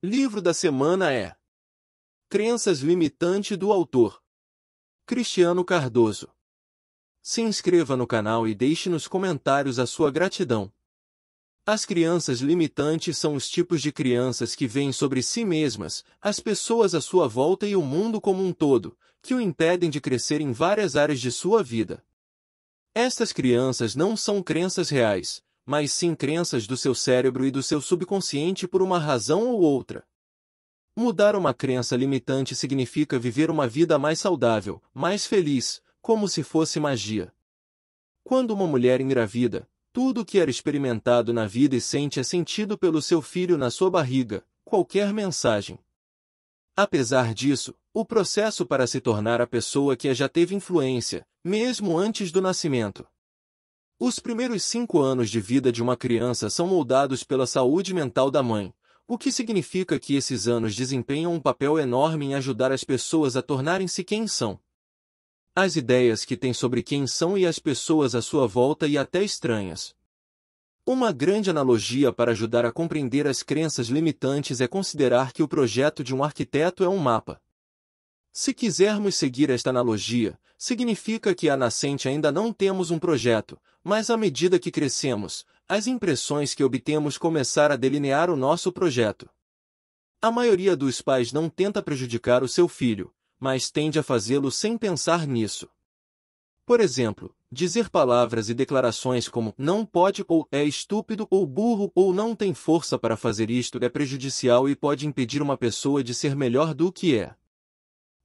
Livro da semana é Crenças Limitante do autor Cristiano Cardoso. Se inscreva no canal e deixe nos comentários a sua gratidão. As crianças limitantes são os tipos de crianças que veem sobre si mesmas, as pessoas à sua volta e o mundo como um todo, que o impedem de crescer em várias áreas de sua vida. Estas crianças não são crenças reais, mas sim crenças do seu cérebro e do seu subconsciente por uma razão ou outra. Mudar uma crença limitante significa viver uma vida mais saudável, mais feliz, como se fosse magia. Quando uma mulher engravida, tudo o que era experimentado na vida e sente é sentido pelo seu filho na sua barriga, qualquer mensagem. Apesar disso, o processo para se tornar a pessoa que já teve influência, mesmo antes do nascimento, os primeiros cinco anos de vida de uma criança são moldados pela saúde mental da mãe, o que significa que esses anos desempenham um papel enorme em ajudar as pessoas a tornarem-se quem são. As ideias que têm sobre quem são e as pessoas à sua volta e até estranhas. Uma grande analogia para ajudar a compreender as crenças limitantes é considerar que o projeto de um arquiteto é um mapa. Se quisermos seguir esta analogia, significa que a nascente ainda não temos um projeto, mas à medida que crescemos, as impressões que obtemos começar a delinear o nosso projeto. A maioria dos pais não tenta prejudicar o seu filho, mas tende a fazê-lo sem pensar nisso. Por exemplo, dizer palavras e declarações como não pode ou é estúpido ou burro ou não tem força para fazer isto é prejudicial e pode impedir uma pessoa de ser melhor do que é.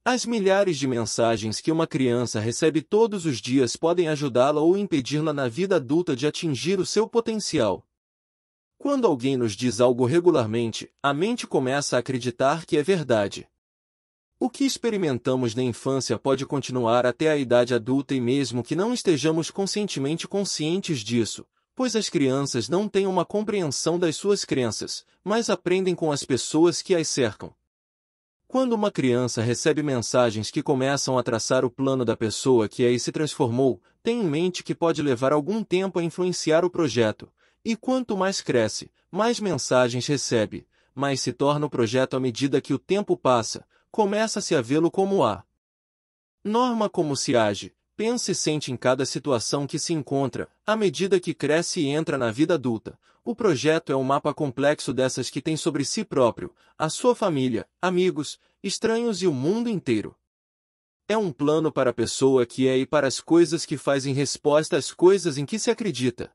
As milhares de mensagens que uma criança recebe todos os dias podem ajudá-la ou impedir-la na vida adulta de atingir o seu potencial. Quando alguém nos diz algo regularmente, a mente começa a acreditar que é verdade. O que experimentamos na infância pode continuar até a idade adulta e mesmo que não estejamos conscientemente conscientes disso, pois as crianças não têm uma compreensão das suas crenças, mas aprendem com as pessoas que as cercam. Quando uma criança recebe mensagens que começam a traçar o plano da pessoa que aí se transformou, tem em mente que pode levar algum tempo a influenciar o projeto, e quanto mais cresce, mais mensagens recebe, mais se torna o projeto à medida que o tempo passa, começa-se a vê-lo como a norma como se age, pensa e sente em cada situação que se encontra, à medida que cresce e entra na vida adulta. O projeto é um mapa complexo dessas que tem sobre si próprio, a sua família, amigos, estranhos e o mundo inteiro. É um plano para a pessoa que é e para as coisas que faz em resposta às coisas em que se acredita.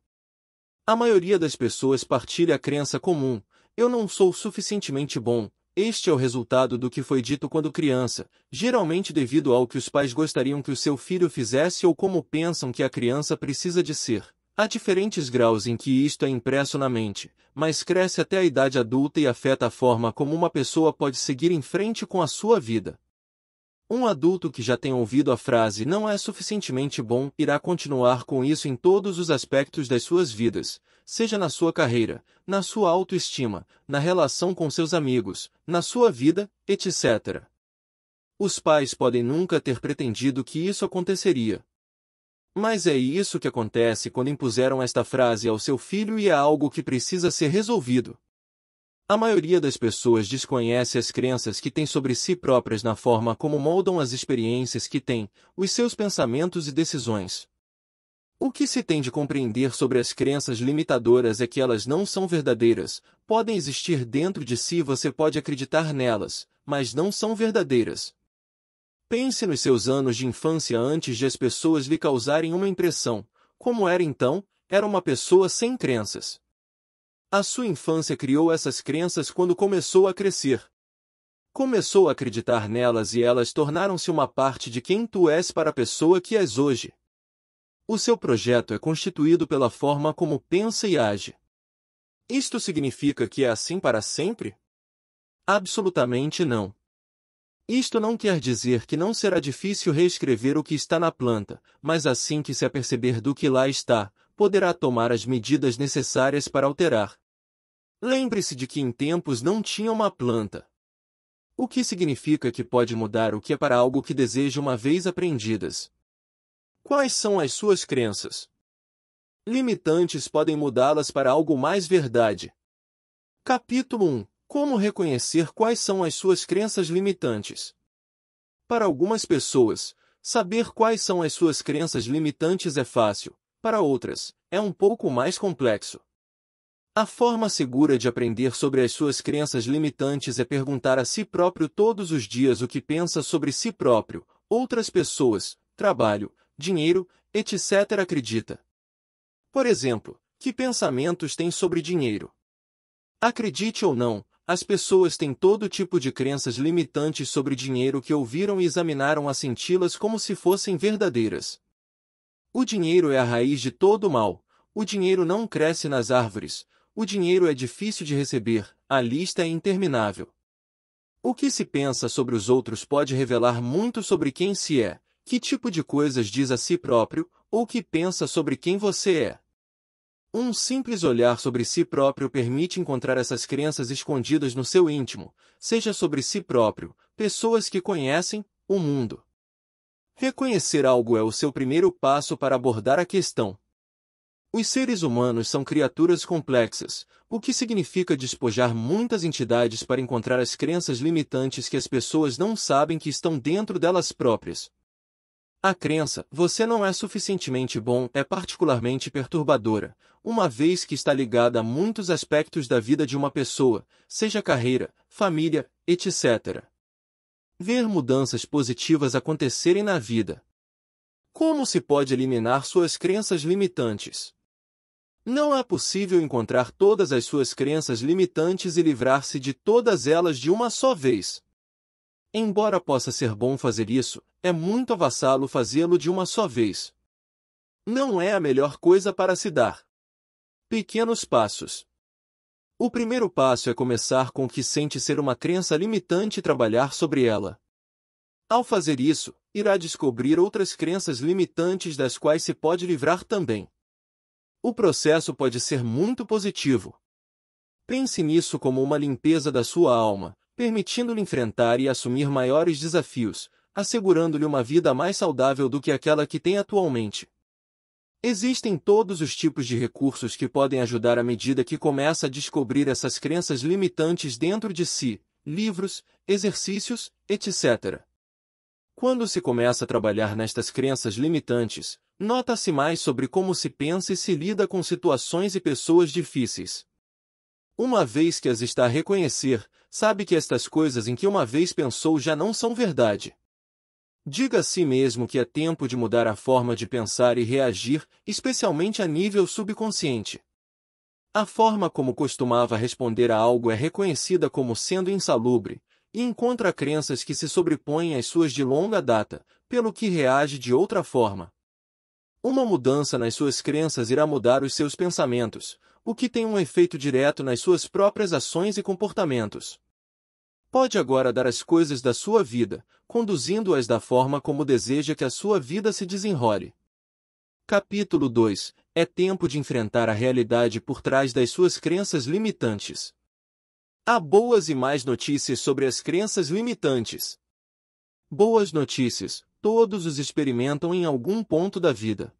A maioria das pessoas partilha a crença comum: eu não sou suficientemente bom, este é o resultado do que foi dito quando criança, geralmente devido ao que os pais gostariam que o seu filho fizesse ou como pensam que a criança precisa de ser. Há diferentes graus em que isto é impresso na mente, mas cresce até a idade adulta e afeta a forma como uma pessoa pode seguir em frente com a sua vida. Um adulto que já tem ouvido a frase não é suficientemente bom irá continuar com isso em todos os aspectos das suas vidas, seja na sua carreira, na sua autoestima, na relação com seus amigos, na sua vida, etc. Os pais podem nunca ter pretendido que isso aconteceria. Mas é isso que acontece quando impuseram esta frase ao seu filho e é algo que precisa ser resolvido. A maioria das pessoas desconhece as crenças que tem sobre si próprias na forma como moldam as experiências que têm, os seus pensamentos e decisões. O que se tem de compreender sobre as crenças limitadoras é que elas não são verdadeiras, podem existir dentro de si você pode acreditar nelas, mas não são verdadeiras. Pense nos seus anos de infância antes de as pessoas lhe causarem uma impressão, como era então, era uma pessoa sem crenças. A sua infância criou essas crenças quando começou a crescer. Começou a acreditar nelas e elas tornaram-se uma parte de quem tu és para a pessoa que és hoje. O seu projeto é constituído pela forma como pensa e age. Isto significa que é assim para sempre? Absolutamente não. Isto não quer dizer que não será difícil reescrever o que está na planta, mas assim que se aperceber do que lá está, poderá tomar as medidas necessárias para alterar. Lembre-se de que em tempos não tinha uma planta. O que significa que pode mudar o que é para algo que deseja uma vez aprendidas? Quais são as suas crenças? Limitantes podem mudá-las para algo mais verdade. Capítulo 1 Como reconhecer quais são as suas crenças limitantes? Para algumas pessoas, saber quais são as suas crenças limitantes é fácil, para outras, é um pouco mais complexo. A forma segura de aprender sobre as suas crenças limitantes é perguntar a si próprio todos os dias o que pensa sobre si próprio, outras pessoas, trabalho, dinheiro, etc. acredita. Por exemplo, que pensamentos tem sobre dinheiro? Acredite ou não, as pessoas têm todo tipo de crenças limitantes sobre dinheiro que ouviram e examinaram a senti-las como se fossem verdadeiras. O dinheiro é a raiz de todo o mal. O dinheiro não cresce nas árvores, o dinheiro é difícil de receber, a lista é interminável. O que se pensa sobre os outros pode revelar muito sobre quem se é, que tipo de coisas diz a si próprio, ou que pensa sobre quem você é. Um simples olhar sobre si próprio permite encontrar essas crenças escondidas no seu íntimo, seja sobre si próprio, pessoas que conhecem, o mundo. Reconhecer algo é o seu primeiro passo para abordar a questão, os seres humanos são criaturas complexas, o que significa despojar muitas entidades para encontrar as crenças limitantes que as pessoas não sabem que estão dentro delas próprias. A crença, você não é suficientemente bom, é particularmente perturbadora, uma vez que está ligada a muitos aspectos da vida de uma pessoa, seja carreira, família, etc. Ver mudanças positivas acontecerem na vida. Como se pode eliminar suas crenças limitantes? Não é possível encontrar todas as suas crenças limitantes e livrar-se de todas elas de uma só vez. Embora possa ser bom fazer isso, é muito avassalo fazê-lo de uma só vez. Não é a melhor coisa para se dar. Pequenos passos. O primeiro passo é começar com o que sente ser uma crença limitante e trabalhar sobre ela. Ao fazer isso, irá descobrir outras crenças limitantes das quais se pode livrar também o processo pode ser muito positivo. Pense nisso como uma limpeza da sua alma, permitindo-lhe enfrentar e assumir maiores desafios, assegurando-lhe uma vida mais saudável do que aquela que tem atualmente. Existem todos os tipos de recursos que podem ajudar à medida que começa a descobrir essas crenças limitantes dentro de si, livros, exercícios, etc. Quando se começa a trabalhar nestas crenças limitantes, Nota-se mais sobre como se pensa e se lida com situações e pessoas difíceis. Uma vez que as está a reconhecer, sabe que estas coisas em que uma vez pensou já não são verdade. Diga a si mesmo que é tempo de mudar a forma de pensar e reagir, especialmente a nível subconsciente. A forma como costumava responder a algo é reconhecida como sendo insalubre, e encontra crenças que se sobrepõem às suas de longa data, pelo que reage de outra forma. Uma mudança nas suas crenças irá mudar os seus pensamentos, o que tem um efeito direto nas suas próprias ações e comportamentos. Pode agora dar as coisas da sua vida, conduzindo-as da forma como deseja que a sua vida se desenrole. Capítulo 2 É tempo de enfrentar a realidade por trás das suas crenças limitantes. Há boas e más notícias sobre as crenças limitantes. Boas notícias, todos os experimentam em algum ponto da vida.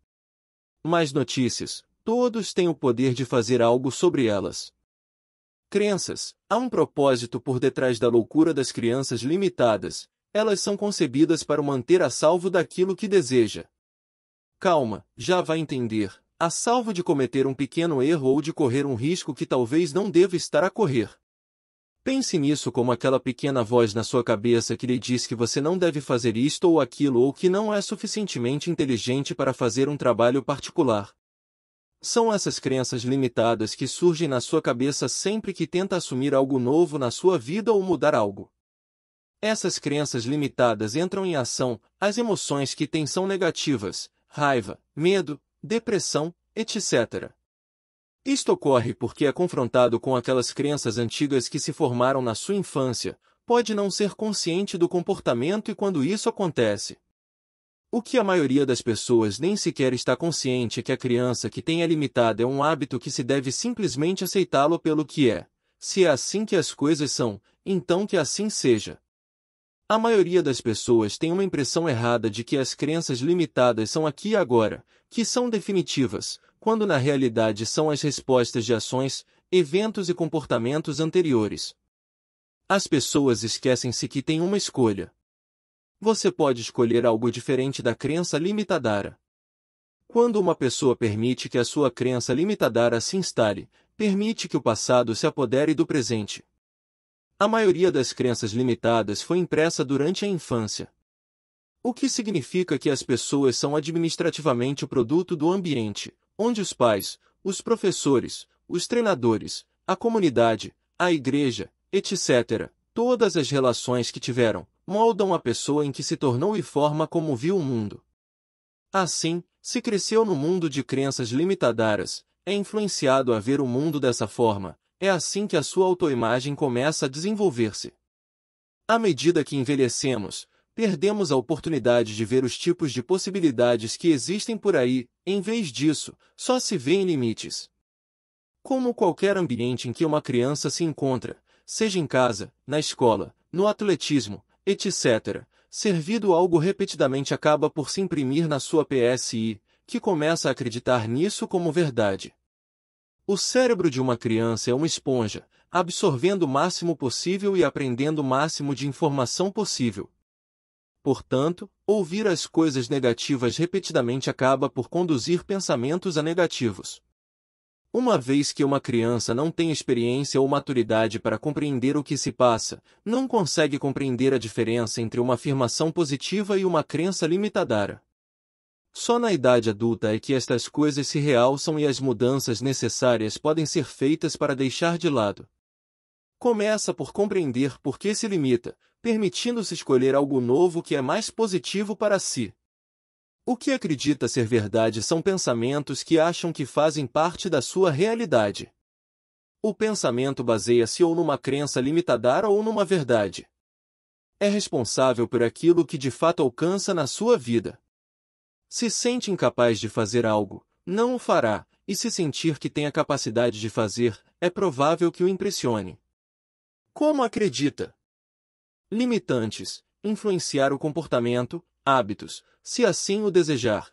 Mais notícias, todos têm o poder de fazer algo sobre elas. Crenças, há um propósito por detrás da loucura das crianças limitadas, elas são concebidas para o manter a salvo daquilo que deseja. Calma, já vai entender, a salvo de cometer um pequeno erro ou de correr um risco que talvez não deva estar a correr. Pense nisso como aquela pequena voz na sua cabeça que lhe diz que você não deve fazer isto ou aquilo ou que não é suficientemente inteligente para fazer um trabalho particular. São essas crenças limitadas que surgem na sua cabeça sempre que tenta assumir algo novo na sua vida ou mudar algo. Essas crenças limitadas entram em ação, as emoções que têm são negativas, raiva, medo, depressão, etc. Isto ocorre porque é confrontado com aquelas crenças antigas que se formaram na sua infância, pode não ser consciente do comportamento e quando isso acontece. O que a maioria das pessoas nem sequer está consciente é que a criança que tem é limitada é um hábito que se deve simplesmente aceitá-lo pelo que é. Se é assim que as coisas são, então que assim seja. A maioria das pessoas tem uma impressão errada de que as crenças limitadas são aqui e agora, que são definitivas, quando na realidade são as respostas de ações, eventos e comportamentos anteriores. As pessoas esquecem-se que têm uma escolha. Você pode escolher algo diferente da crença limitadara. Quando uma pessoa permite que a sua crença limitadara se instale, permite que o passado se apodere do presente. A maioria das crenças limitadas foi impressa durante a infância. O que significa que as pessoas são administrativamente o produto do ambiente, onde os pais, os professores, os treinadores, a comunidade, a igreja, etc., todas as relações que tiveram, moldam a pessoa em que se tornou e forma como viu o mundo. Assim, se cresceu no mundo de crenças limitadas, é influenciado a ver o mundo dessa forma, é assim que a sua autoimagem começa a desenvolver-se. À medida que envelhecemos, perdemos a oportunidade de ver os tipos de possibilidades que existem por aí, em vez disso, só se vê em limites. Como qualquer ambiente em que uma criança se encontra, seja em casa, na escola, no atletismo, etc., servido algo repetidamente acaba por se imprimir na sua PSI, que começa a acreditar nisso como verdade. O cérebro de uma criança é uma esponja, absorvendo o máximo possível e aprendendo o máximo de informação possível, Portanto, ouvir as coisas negativas repetidamente acaba por conduzir pensamentos a negativos. Uma vez que uma criança não tem experiência ou maturidade para compreender o que se passa, não consegue compreender a diferença entre uma afirmação positiva e uma crença limitadora. Só na idade adulta é que estas coisas se realçam e as mudanças necessárias podem ser feitas para deixar de lado. Começa por compreender por que se limita, permitindo-se escolher algo novo que é mais positivo para si. O que acredita ser verdade são pensamentos que acham que fazem parte da sua realidade. O pensamento baseia-se ou numa crença limitada ou numa verdade. É responsável por aquilo que de fato alcança na sua vida. Se sente incapaz de fazer algo, não o fará, e se sentir que tem a capacidade de fazer, é provável que o impressione. Como acredita? limitantes, influenciar o comportamento, hábitos, se assim o desejar.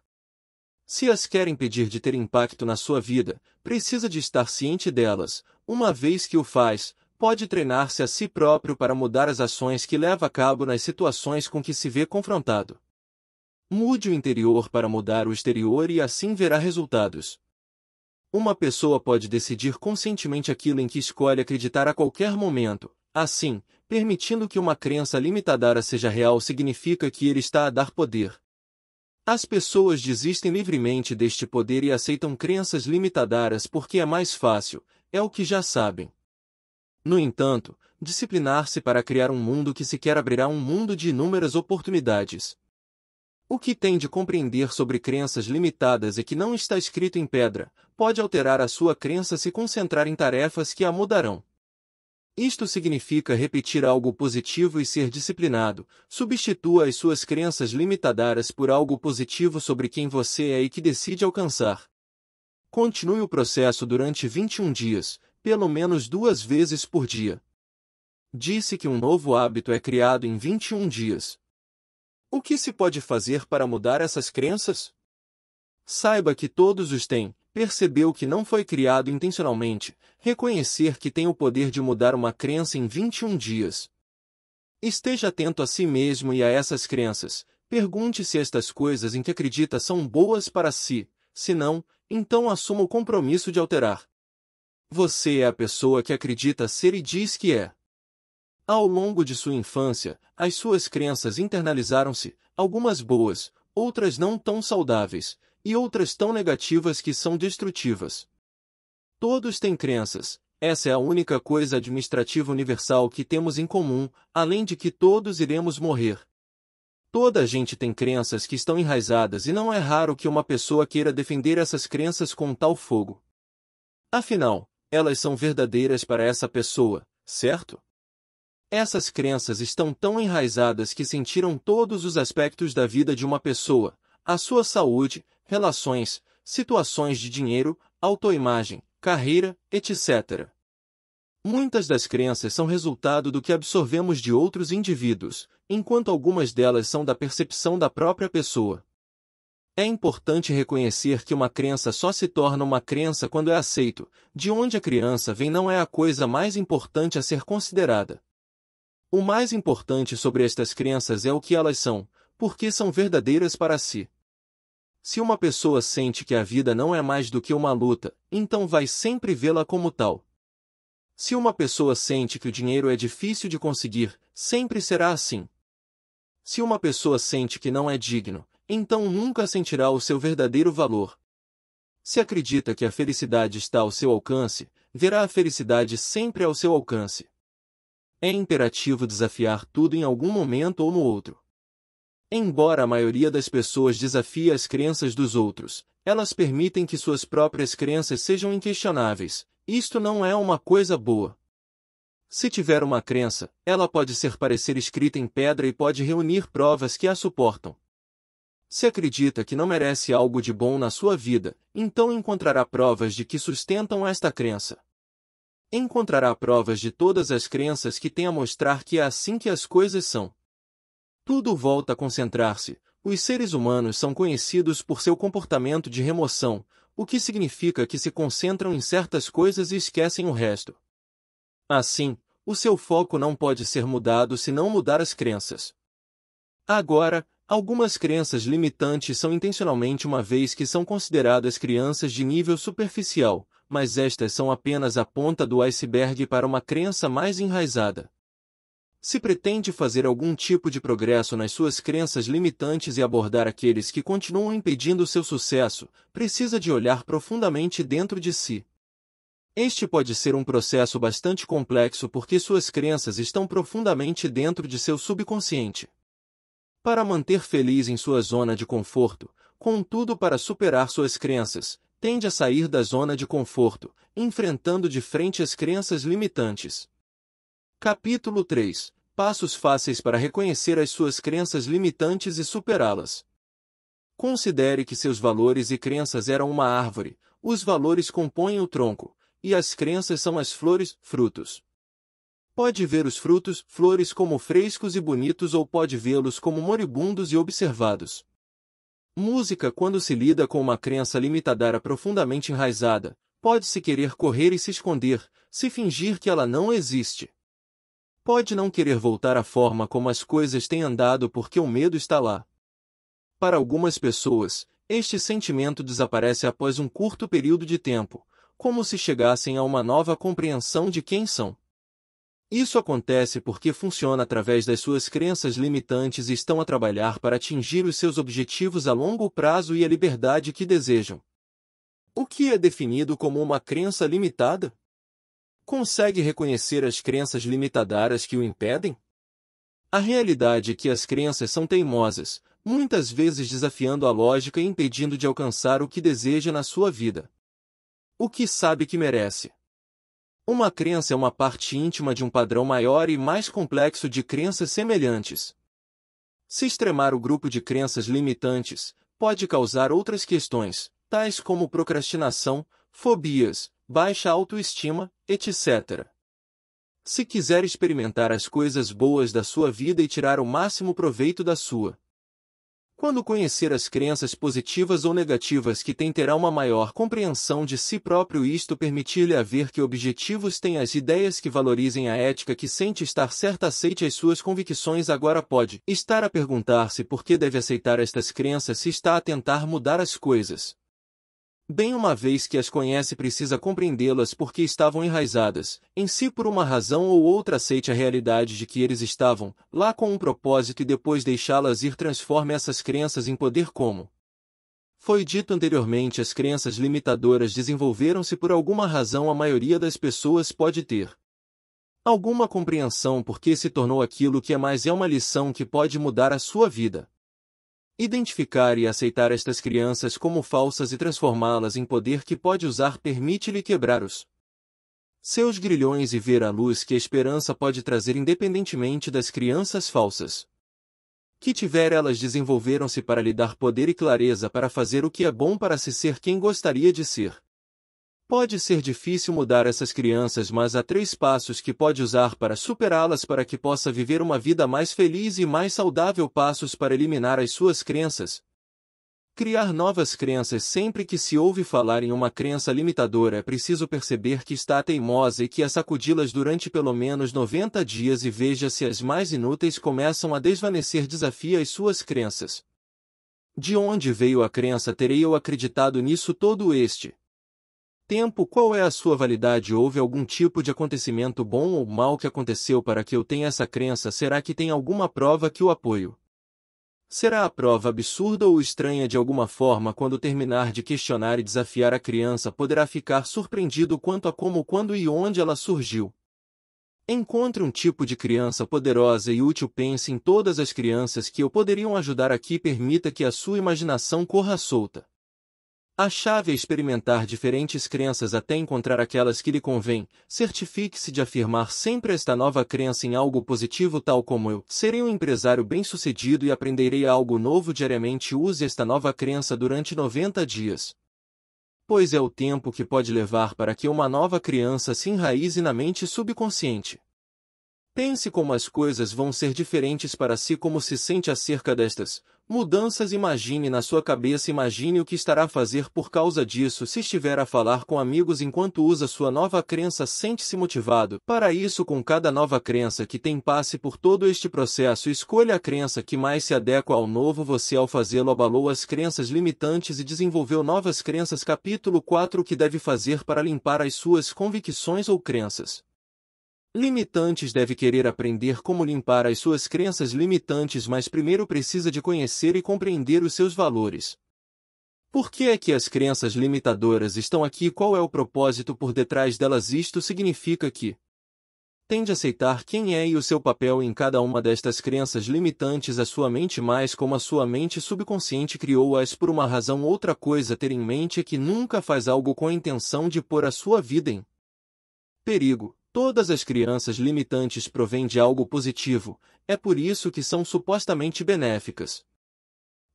Se as quer impedir de ter impacto na sua vida, precisa de estar ciente delas, uma vez que o faz, pode treinar-se a si próprio para mudar as ações que leva a cabo nas situações com que se vê confrontado. Mude o interior para mudar o exterior e assim verá resultados. Uma pessoa pode decidir conscientemente aquilo em que escolhe acreditar a qualquer momento, assim, permitindo que uma crença limitadora seja real significa que ele está a dar poder. As pessoas desistem livremente deste poder e aceitam crenças limitadoras porque é mais fácil, é o que já sabem. No entanto, disciplinar-se para criar um mundo que sequer abrirá um mundo de inúmeras oportunidades. O que tem de compreender sobre crenças limitadas e que não está escrito em pedra, pode alterar a sua crença se concentrar em tarefas que a mudarão. Isto significa repetir algo positivo e ser disciplinado. Substitua as suas crenças limitadoras por algo positivo sobre quem você é e que decide alcançar. Continue o processo durante 21 dias, pelo menos duas vezes por dia. Disse que um novo hábito é criado em 21 dias. O que se pode fazer para mudar essas crenças? Saiba que todos os têm, percebeu que não foi criado intencionalmente, reconhecer que tem o poder de mudar uma crença em 21 dias. Esteja atento a si mesmo e a essas crenças. Pergunte se estas coisas em que acredita são boas para si, se não, então assuma o compromisso de alterar. Você é a pessoa que acredita ser e diz que é. Ao longo de sua infância, as suas crenças internalizaram-se, algumas boas, outras não tão saudáveis, e outras tão negativas que são destrutivas. Todos têm crenças, essa é a única coisa administrativa universal que temos em comum, além de que todos iremos morrer. Toda a gente tem crenças que estão enraizadas e não é raro que uma pessoa queira defender essas crenças com tal fogo. Afinal, elas são verdadeiras para essa pessoa, certo? Essas crenças estão tão enraizadas que sentiram todos os aspectos da vida de uma pessoa, a sua saúde, relações, situações de dinheiro, autoimagem, carreira, etc. Muitas das crenças são resultado do que absorvemos de outros indivíduos, enquanto algumas delas são da percepção da própria pessoa. É importante reconhecer que uma crença só se torna uma crença quando é aceito, de onde a criança vem não é a coisa mais importante a ser considerada. O mais importante sobre estas crenças é o que elas são, porque são verdadeiras para si. Se uma pessoa sente que a vida não é mais do que uma luta, então vai sempre vê-la como tal. Se uma pessoa sente que o dinheiro é difícil de conseguir, sempre será assim. Se uma pessoa sente que não é digno, então nunca sentirá o seu verdadeiro valor. Se acredita que a felicidade está ao seu alcance, verá a felicidade sempre ao seu alcance. É imperativo desafiar tudo em algum momento ou no outro. Embora a maioria das pessoas desafie as crenças dos outros, elas permitem que suas próprias crenças sejam inquestionáveis. Isto não é uma coisa boa. Se tiver uma crença, ela pode ser parecer escrita em pedra e pode reunir provas que a suportam. Se acredita que não merece algo de bom na sua vida, então encontrará provas de que sustentam esta crença. Encontrará provas de todas as crenças que tem a mostrar que é assim que as coisas são. Tudo volta a concentrar-se. Os seres humanos são conhecidos por seu comportamento de remoção, o que significa que se concentram em certas coisas e esquecem o resto. Assim, o seu foco não pode ser mudado se não mudar as crenças. Agora, algumas crenças limitantes são intencionalmente uma vez que são consideradas crianças de nível superficial, mas estas são apenas a ponta do iceberg para uma crença mais enraizada. Se pretende fazer algum tipo de progresso nas suas crenças limitantes e abordar aqueles que continuam impedindo seu sucesso, precisa de olhar profundamente dentro de si. Este pode ser um processo bastante complexo porque suas crenças estão profundamente dentro de seu subconsciente. Para manter feliz em sua zona de conforto, contudo, para superar suas crenças, tende a sair da zona de conforto, enfrentando de frente as crenças limitantes. Capítulo 3 Passos fáceis para reconhecer as suas crenças limitantes e superá-las. Considere que seus valores e crenças eram uma árvore, os valores compõem o tronco, e as crenças são as flores, frutos. Pode ver os frutos, flores como frescos e bonitos ou pode vê-los como moribundos e observados. Música quando se lida com uma crença limitadora profundamente enraizada, pode-se querer correr e se esconder, se fingir que ela não existe. Pode não querer voltar à forma como as coisas têm andado porque o medo está lá. Para algumas pessoas, este sentimento desaparece após um curto período de tempo, como se chegassem a uma nova compreensão de quem são. Isso acontece porque funciona através das suas crenças limitantes e estão a trabalhar para atingir os seus objetivos a longo prazo e a liberdade que desejam. O que é definido como uma crença limitada? consegue reconhecer as crenças limitadoras que o impedem? A realidade é que as crenças são teimosas, muitas vezes desafiando a lógica e impedindo de alcançar o que deseja na sua vida. O que sabe que merece? Uma crença é uma parte íntima de um padrão maior e mais complexo de crenças semelhantes. Se extremar o grupo de crenças limitantes, pode causar outras questões, tais como procrastinação, fobias, baixa autoestima, etc. Se quiser experimentar as coisas boas da sua vida e tirar o máximo proveito da sua. Quando conhecer as crenças positivas ou negativas que tem, terá uma maior compreensão de si próprio e isto permitir-lhe que objetivos tem as ideias que valorizem a ética que sente estar certa aceite as suas convicções agora pode estar a perguntar-se por que deve aceitar estas crenças se está a tentar mudar as coisas. Bem uma vez que as conhece precisa compreendê-las porque estavam enraizadas, em si por uma razão ou outra aceite a realidade de que eles estavam, lá com um propósito e depois deixá-las ir transforme essas crenças em poder como. Foi dito anteriormente as crenças limitadoras desenvolveram-se por alguma razão a maioria das pessoas pode ter. Alguma compreensão por que se tornou aquilo que é mais é uma lição que pode mudar a sua vida. Identificar e aceitar estas crianças como falsas e transformá-las em poder que pode usar permite-lhe quebrar-os seus grilhões e ver a luz que a esperança pode trazer independentemente das crianças falsas. Que tiver elas desenvolveram-se para lhe dar poder e clareza para fazer o que é bom para se ser quem gostaria de ser. Pode ser difícil mudar essas crianças, mas há três passos que pode usar para superá-las para que possa viver uma vida mais feliz e mais saudável. Passos para eliminar as suas crenças. Criar novas crenças sempre que se ouve falar em uma crença limitadora é preciso perceber que está teimosa e que a sacudi-las durante pelo menos 90 dias e veja se as mais inúteis começam a desvanecer desafia as suas crenças. De onde veio a crença terei eu acreditado nisso todo este Tempo Qual é a sua validade? Houve algum tipo de acontecimento bom ou mal que aconteceu para que eu tenha essa crença? Será que tem alguma prova que o apoio? Será a prova absurda ou estranha de alguma forma quando terminar de questionar e desafiar a criança poderá ficar surpreendido quanto a como, quando e onde ela surgiu. Encontre um tipo de criança poderosa e útil. Pense em todas as crianças que eu poderiam ajudar aqui. Permita que a sua imaginação corra solta. A chave é experimentar diferentes crenças até encontrar aquelas que lhe convêm. Certifique-se de afirmar sempre esta nova crença em algo positivo, tal como eu. Serei um empresário bem-sucedido e aprenderei algo novo diariamente. Use esta nova crença durante 90 dias. Pois é o tempo que pode levar para que uma nova criança se enraize na mente subconsciente. Pense como as coisas vão ser diferentes para si como se sente acerca destas mudanças. Imagine na sua cabeça, imagine o que estará a fazer por causa disso. Se estiver a falar com amigos enquanto usa sua nova crença, sente-se motivado. Para isso, com cada nova crença que tem passe por todo este processo, escolha a crença que mais se adequa ao novo. Você, ao fazê-lo, abalou as crenças limitantes e desenvolveu novas crenças. Capítulo 4 O que deve fazer para limpar as suas convicções ou crenças? limitantes deve querer aprender como limpar as suas crenças limitantes, mas primeiro precisa de conhecer e compreender os seus valores. Por que é que as crenças limitadoras estão aqui? Qual é o propósito por detrás delas? Isto significa que tende a aceitar quem é e o seu papel em cada uma destas crenças limitantes. A sua mente mais como a sua mente subconsciente criou-as por uma razão. Outra coisa ter em mente é que nunca faz algo com a intenção de pôr a sua vida em perigo. Todas as crianças limitantes provêm de algo positivo, é por isso que são supostamente benéficas.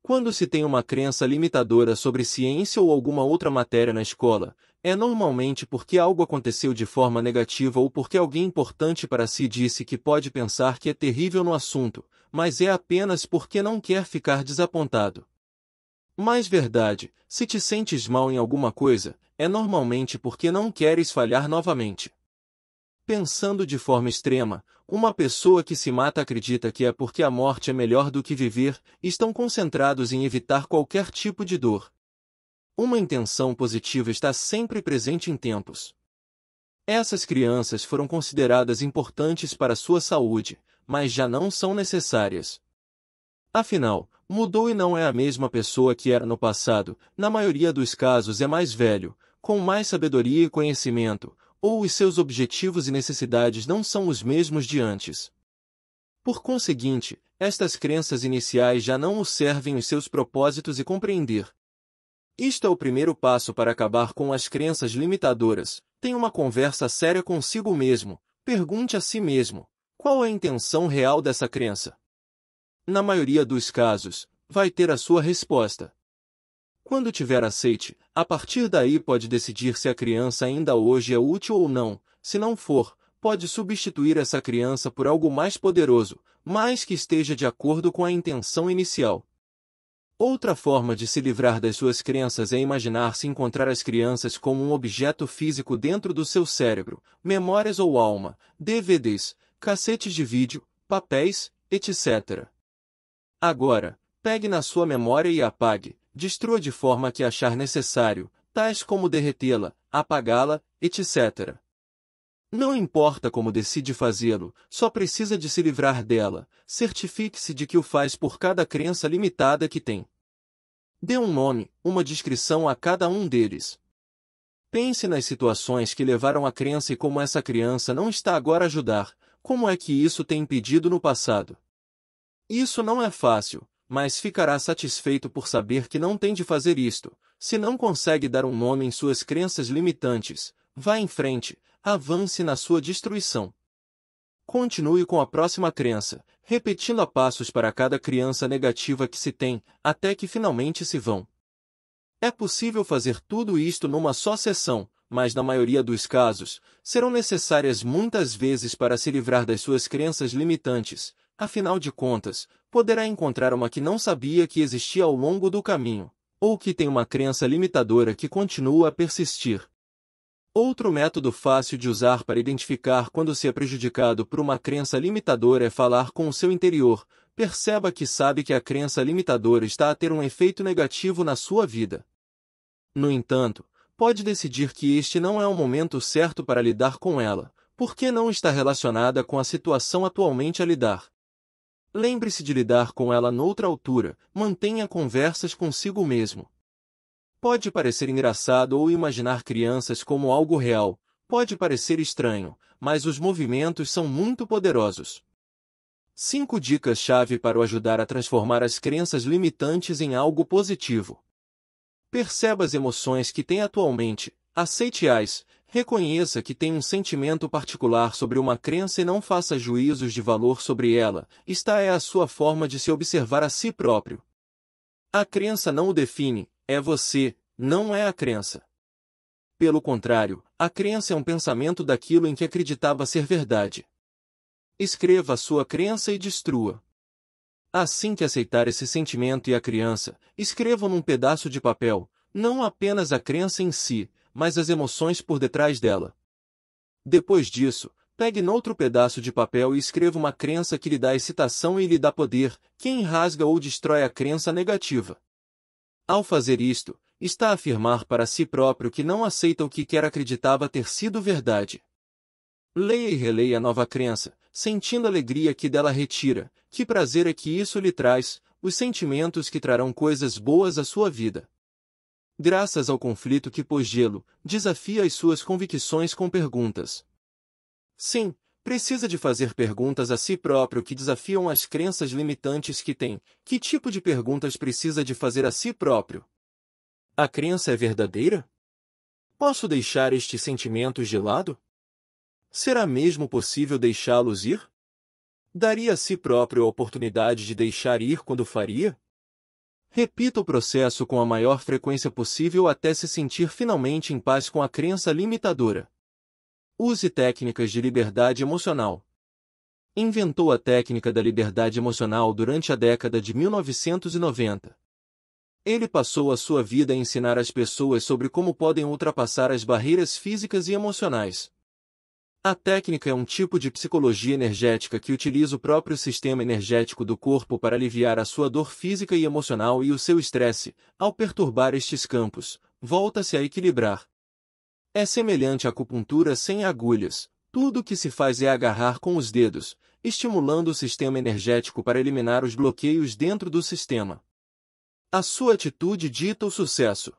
Quando se tem uma crença limitadora sobre ciência ou alguma outra matéria na escola, é normalmente porque algo aconteceu de forma negativa ou porque alguém importante para si disse que pode pensar que é terrível no assunto, mas é apenas porque não quer ficar desapontado. Mais verdade, se te sentes mal em alguma coisa, é normalmente porque não queres falhar novamente. Pensando de forma extrema, uma pessoa que se mata acredita que é porque a morte é melhor do que viver, estão concentrados em evitar qualquer tipo de dor. Uma intenção positiva está sempre presente em tempos. Essas crianças foram consideradas importantes para sua saúde, mas já não são necessárias. Afinal, mudou e não é a mesma pessoa que era no passado, na maioria dos casos é mais velho, com mais sabedoria e conhecimento, ou os seus objetivos e necessidades não são os mesmos de antes. Por conseguinte, estas crenças iniciais já não o servem os seus propósitos e compreender. Isto é o primeiro passo para acabar com as crenças limitadoras. Tenha uma conversa séria consigo mesmo. Pergunte a si mesmo: qual é a intenção real dessa crença? Na maioria dos casos, vai ter a sua resposta. Quando tiver aceite, a partir daí pode decidir se a criança ainda hoje é útil ou não. Se não for, pode substituir essa criança por algo mais poderoso, mas que esteja de acordo com a intenção inicial. Outra forma de se livrar das suas crenças é imaginar se encontrar as crianças como um objeto físico dentro do seu cérebro, memórias ou alma, DVDs, cassetes de vídeo, papéis, etc. Agora, pegue na sua memória e apague, destrua de forma que achar necessário, tais como derretê-la, apagá-la, etc. Não importa como decide fazê-lo, só precisa de se livrar dela. Certifique-se de que o faz por cada crença limitada que tem. Dê um nome, uma descrição a cada um deles. Pense nas situações que levaram a crença e como essa criança não está agora a ajudar, como é que isso tem impedido no passado. Isso não é fácil, mas ficará satisfeito por saber que não tem de fazer isto. Se não consegue dar um nome em suas crenças limitantes, vá em frente, avance na sua destruição. Continue com a próxima crença, repetindo a passos para cada criança negativa que se tem, até que finalmente se vão. É possível fazer tudo isto numa só sessão, mas na maioria dos casos, serão necessárias muitas vezes para se livrar das suas crenças limitantes, afinal de contas, poderá encontrar uma que não sabia que existia ao longo do caminho, ou que tem uma crença limitadora que continua a persistir. Outro método fácil de usar para identificar quando se é prejudicado por uma crença limitadora é falar com o seu interior. Perceba que sabe que a crença limitadora está a ter um efeito negativo na sua vida. No entanto, pode decidir que este não é o momento certo para lidar com ela, porque não está relacionada com a situação atualmente a lidar. Lembre-se de lidar com ela noutra altura, mantenha conversas consigo mesmo. Pode parecer engraçado ou imaginar crianças como algo real, pode parecer estranho, mas os movimentos são muito poderosos. 5 dicas-chave para o ajudar a transformar as crenças limitantes em algo positivo. Perceba as emoções que tem atualmente, aceite-as, Reconheça que tem um sentimento particular sobre uma crença e não faça juízos de valor sobre ela, esta é a sua forma de se observar a si próprio. A crença não o define, é você, não é a crença. Pelo contrário, a crença é um pensamento daquilo em que acreditava ser verdade. Escreva a sua crença e destrua. Assim que aceitar esse sentimento e a criança, escreva num pedaço de papel, não apenas a crença em si, mas as emoções por detrás dela. Depois disso, pegue noutro pedaço de papel e escreva uma crença que lhe dá excitação e lhe dá poder, Quem rasga ou destrói a crença negativa. Ao fazer isto, está a afirmar para si próprio que não aceita o que quer acreditava ter sido verdade. Leia e releia a nova crença, sentindo a alegria que dela retira, que prazer é que isso lhe traz, os sentimentos que trarão coisas boas à sua vida graças ao conflito que pôs gelo, desafia as suas convicções com perguntas. Sim, precisa de fazer perguntas a si próprio que desafiam as crenças limitantes que tem. Que tipo de perguntas precisa de fazer a si próprio? A crença é verdadeira? Posso deixar estes sentimentos de lado? Será mesmo possível deixá-los ir? Daria a si próprio a oportunidade de deixar ir quando faria? Repita o processo com a maior frequência possível até se sentir finalmente em paz com a crença limitadora. Use técnicas de liberdade emocional. Inventou a técnica da liberdade emocional durante a década de 1990. Ele passou a sua vida a ensinar as pessoas sobre como podem ultrapassar as barreiras físicas e emocionais, a técnica é um tipo de psicologia energética que utiliza o próprio sistema energético do corpo para aliviar a sua dor física e emocional e o seu estresse. Ao perturbar estes campos, volta-se a equilibrar. É semelhante à acupuntura sem agulhas. Tudo o que se faz é agarrar com os dedos, estimulando o sistema energético para eliminar os bloqueios dentro do sistema. A sua atitude dita o sucesso.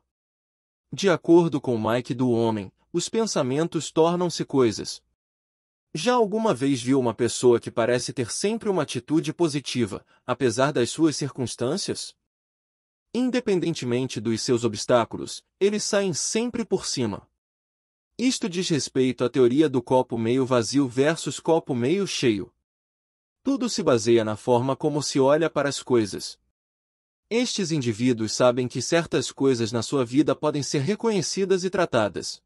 De acordo com Mike do Homem, os pensamentos tornam-se coisas, já alguma vez viu uma pessoa que parece ter sempre uma atitude positiva, apesar das suas circunstâncias? Independentemente dos seus obstáculos, eles saem sempre por cima. Isto diz respeito à teoria do copo meio vazio versus copo meio cheio. Tudo se baseia na forma como se olha para as coisas. Estes indivíduos sabem que certas coisas na sua vida podem ser reconhecidas e tratadas.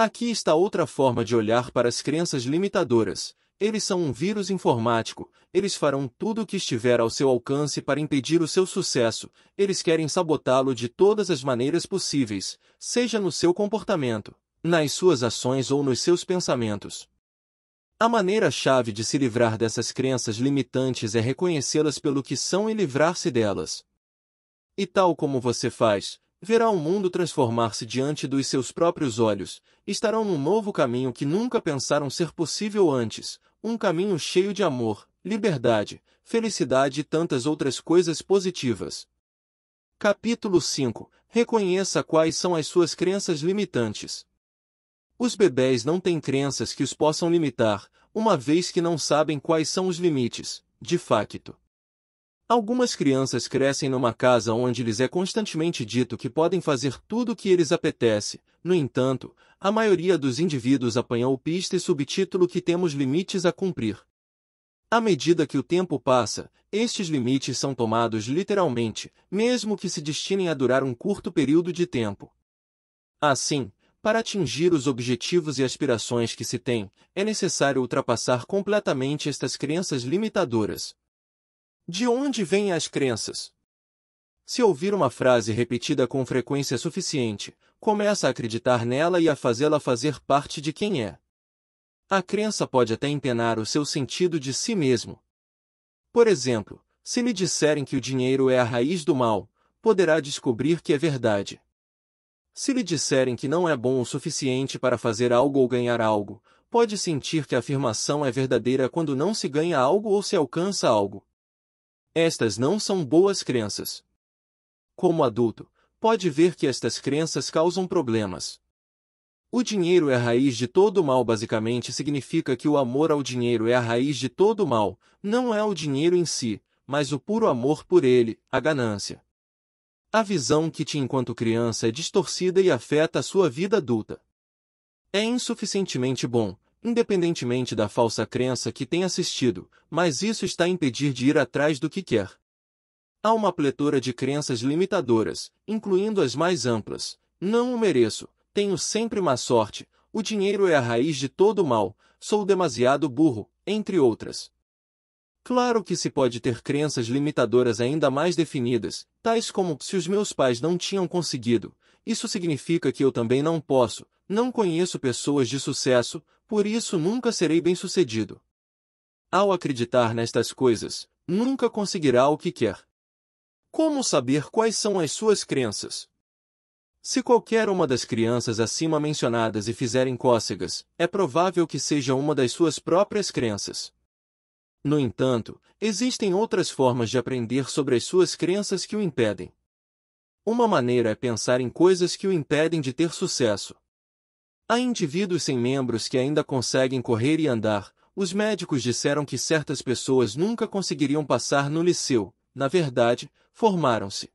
Aqui está outra forma de olhar para as crenças limitadoras. Eles são um vírus informático, eles farão tudo o que estiver ao seu alcance para impedir o seu sucesso, eles querem sabotá-lo de todas as maneiras possíveis, seja no seu comportamento, nas suas ações ou nos seus pensamentos. A maneira-chave de se livrar dessas crenças limitantes é reconhecê-las pelo que são e livrar-se delas. E tal como você faz, verá o mundo transformar-se diante dos seus próprios olhos, estarão num novo caminho que nunca pensaram ser possível antes, um caminho cheio de amor, liberdade, felicidade e tantas outras coisas positivas. Capítulo 5 Reconheça quais são as suas crenças limitantes. Os bebés não têm crenças que os possam limitar, uma vez que não sabem quais são os limites, de facto. Algumas crianças crescem numa casa onde lhes é constantemente dito que podem fazer tudo o que eles apetece, no entanto, a maioria dos indivíduos apanha o pista e subtítulo que temos limites a cumprir. À medida que o tempo passa, estes limites são tomados literalmente, mesmo que se destinem a durar um curto período de tempo. Assim, para atingir os objetivos e aspirações que se tem, é necessário ultrapassar completamente estas crenças limitadoras, de onde vêm as crenças? Se ouvir uma frase repetida com frequência suficiente, começa a acreditar nela e a fazê-la fazer parte de quem é. A crença pode até empenar o seu sentido de si mesmo. Por exemplo, se lhe disserem que o dinheiro é a raiz do mal, poderá descobrir que é verdade. Se lhe disserem que não é bom o suficiente para fazer algo ou ganhar algo, pode sentir que a afirmação é verdadeira quando não se ganha algo ou se alcança algo. Estas não são boas crenças. Como adulto, pode ver que estas crenças causam problemas. O dinheiro é a raiz de todo mal basicamente significa que o amor ao dinheiro é a raiz de todo mal, não é o dinheiro em si, mas o puro amor por ele, a ganância. A visão que tinha enquanto criança é distorcida e afeta a sua vida adulta. É insuficientemente bom, independentemente da falsa crença que tem assistido, mas isso está a impedir de ir atrás do que quer. Há uma pletora de crenças limitadoras, incluindo as mais amplas. Não o mereço, tenho sempre má sorte, o dinheiro é a raiz de todo mal, sou demasiado burro, entre outras. Claro que se pode ter crenças limitadoras ainda mais definidas, tais como se os meus pais não tinham conseguido, isso significa que eu também não posso, não conheço pessoas de sucesso, por isso nunca serei bem-sucedido. Ao acreditar nestas coisas, nunca conseguirá o que quer. Como saber quais são as suas crenças? Se qualquer uma das crianças acima mencionadas e fizerem cócegas, é provável que seja uma das suas próprias crenças. No entanto, existem outras formas de aprender sobre as suas crenças que o impedem. Uma maneira é pensar em coisas que o impedem de ter sucesso. Há indivíduos sem membros que ainda conseguem correr e andar. Os médicos disseram que certas pessoas nunca conseguiriam passar no liceu. Na verdade, formaram-se.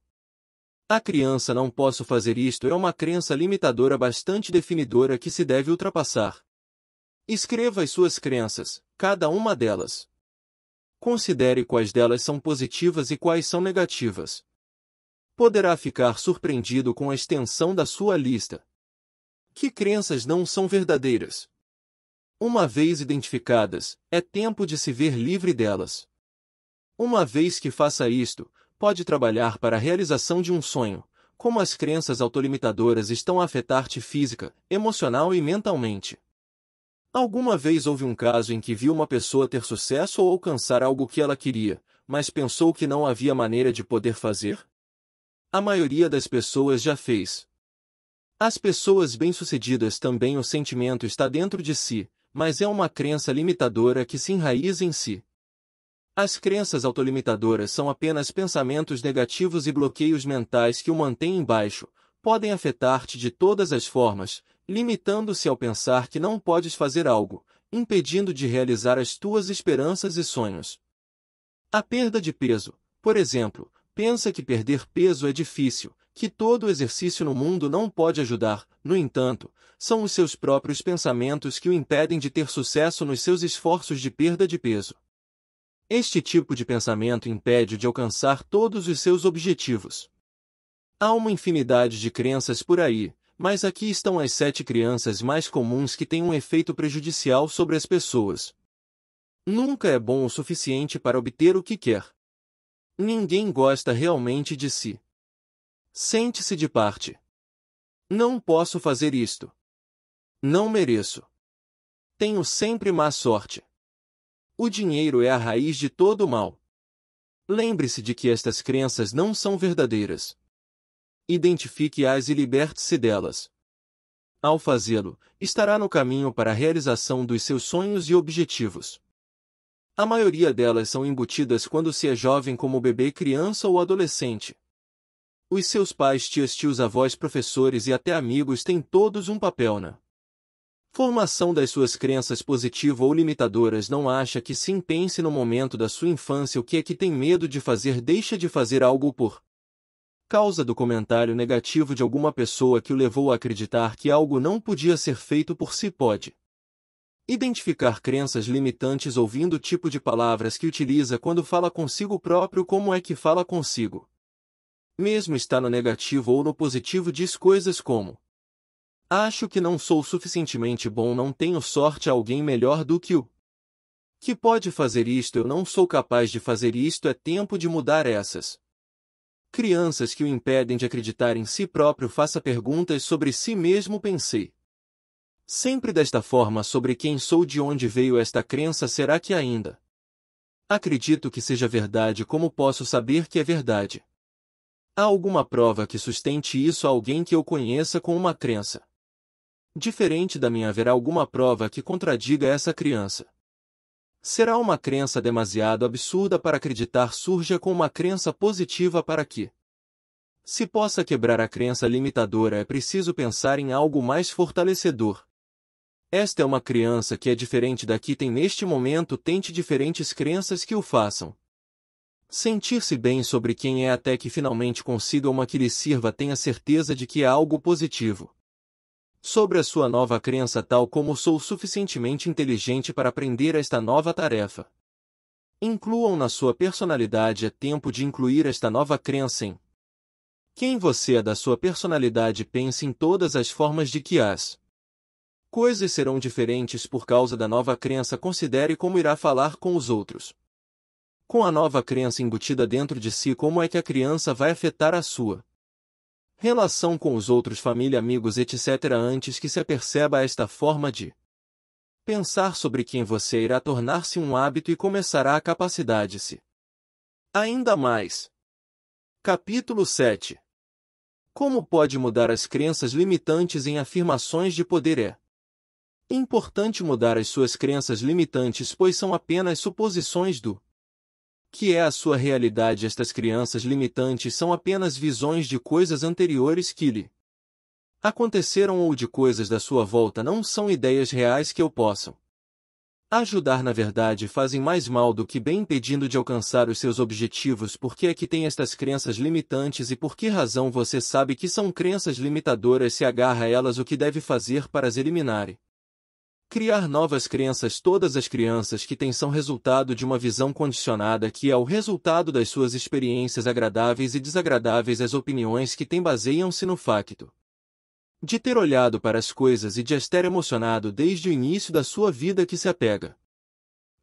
A criança não posso fazer isto é uma crença limitadora bastante definidora que se deve ultrapassar. Escreva as suas crenças, cada uma delas. Considere quais delas são positivas e quais são negativas. Poderá ficar surpreendido com a extensão da sua lista. Que crenças não são verdadeiras? Uma vez identificadas, é tempo de se ver livre delas. Uma vez que faça isto, pode trabalhar para a realização de um sonho, como as crenças autolimitadoras estão a afetar-te física, emocional e mentalmente. Alguma vez houve um caso em que viu uma pessoa ter sucesso ou alcançar algo que ela queria, mas pensou que não havia maneira de poder fazer? A maioria das pessoas já fez, as pessoas bem-sucedidas também o sentimento está dentro de si, mas é uma crença limitadora que se enraiza em si. As crenças autolimitadoras são apenas pensamentos negativos e bloqueios mentais que o mantêm embaixo, podem afetar-te de todas as formas, limitando-se ao pensar que não podes fazer algo, impedindo de realizar as tuas esperanças e sonhos. A perda de peso, por exemplo, pensa que perder peso é difícil, que todo exercício no mundo não pode ajudar, no entanto, são os seus próprios pensamentos que o impedem de ter sucesso nos seus esforços de perda de peso. Este tipo de pensamento impede de alcançar todos os seus objetivos. Há uma infinidade de crenças por aí, mas aqui estão as sete crianças mais comuns que têm um efeito prejudicial sobre as pessoas. Nunca é bom o suficiente para obter o que quer. Ninguém gosta realmente de si. Sente-se de parte. Não posso fazer isto. Não mereço. Tenho sempre má sorte. O dinheiro é a raiz de todo o mal. Lembre-se de que estas crenças não são verdadeiras. Identifique-as e liberte-se delas. Ao fazê-lo, estará no caminho para a realização dos seus sonhos e objetivos. A maioria delas são embutidas quando se é jovem como bebê, criança ou adolescente. Os seus pais, tias, tios, avós, professores e até amigos têm todos um papel na né? formação das suas crenças positivo ou limitadoras. Não acha que sim pense no momento da sua infância o que é que tem medo de fazer, deixa de fazer algo por causa do comentário negativo de alguma pessoa que o levou a acreditar que algo não podia ser feito por si pode. Identificar crenças limitantes ouvindo o tipo de palavras que utiliza quando fala consigo próprio, como é que fala consigo mesmo está no negativo ou no positivo, diz coisas como: Acho que não sou suficientemente bom, não tenho sorte a alguém melhor do que o que pode fazer isto, eu não sou capaz de fazer isto, é tempo de mudar essas. Crianças que o impedem de acreditar em si próprio, faça perguntas sobre si mesmo, pensei. Sempre desta forma sobre quem sou, de onde veio esta crença, será que ainda? Acredito que seja verdade, como posso saber que é verdade? Há alguma prova que sustente isso a alguém que eu conheça com uma crença? Diferente da minha, haverá alguma prova que contradiga essa criança. Será uma crença demasiado absurda para acreditar surja com uma crença positiva para que, se possa quebrar a crença limitadora, é preciso pensar em algo mais fortalecedor. Esta é uma criança que é diferente da que tem neste momento, tente diferentes crenças que o façam Sentir-se bem sobre quem é até que finalmente consiga uma que lhe sirva tenha certeza de que é algo positivo. Sobre a sua nova crença tal como sou suficientemente inteligente para aprender esta nova tarefa. Incluam na sua personalidade é tempo de incluir esta nova crença em quem você é da sua personalidade pense em todas as formas de que as coisas serão diferentes por causa da nova crença considere como irá falar com os outros com a nova crença embutida dentro de si como é que a criança vai afetar a sua relação com os outros, família, amigos, etc. antes que se aperceba esta forma de pensar sobre quem você irá tornar-se um hábito e começará a capacidade-se. Ainda mais. Capítulo 7 Como pode mudar as crenças limitantes em afirmações de poder é importante mudar as suas crenças limitantes, pois são apenas suposições do que é a sua realidade. Estas crianças limitantes são apenas visões de coisas anteriores que lhe aconteceram ou de coisas da sua volta não são ideias reais que eu possa ajudar na verdade fazem mais mal do que bem impedindo de alcançar os seus objetivos porque é que tem estas crenças limitantes e por que razão você sabe que são crenças limitadoras se agarra a elas o que deve fazer para as eliminar Criar novas crenças Todas as crianças que têm são resultado de uma visão condicionada que é o resultado das suas experiências agradáveis e desagradáveis as opiniões que têm baseiam-se no facto de ter olhado para as coisas e de estar emocionado desde o início da sua vida que se apega.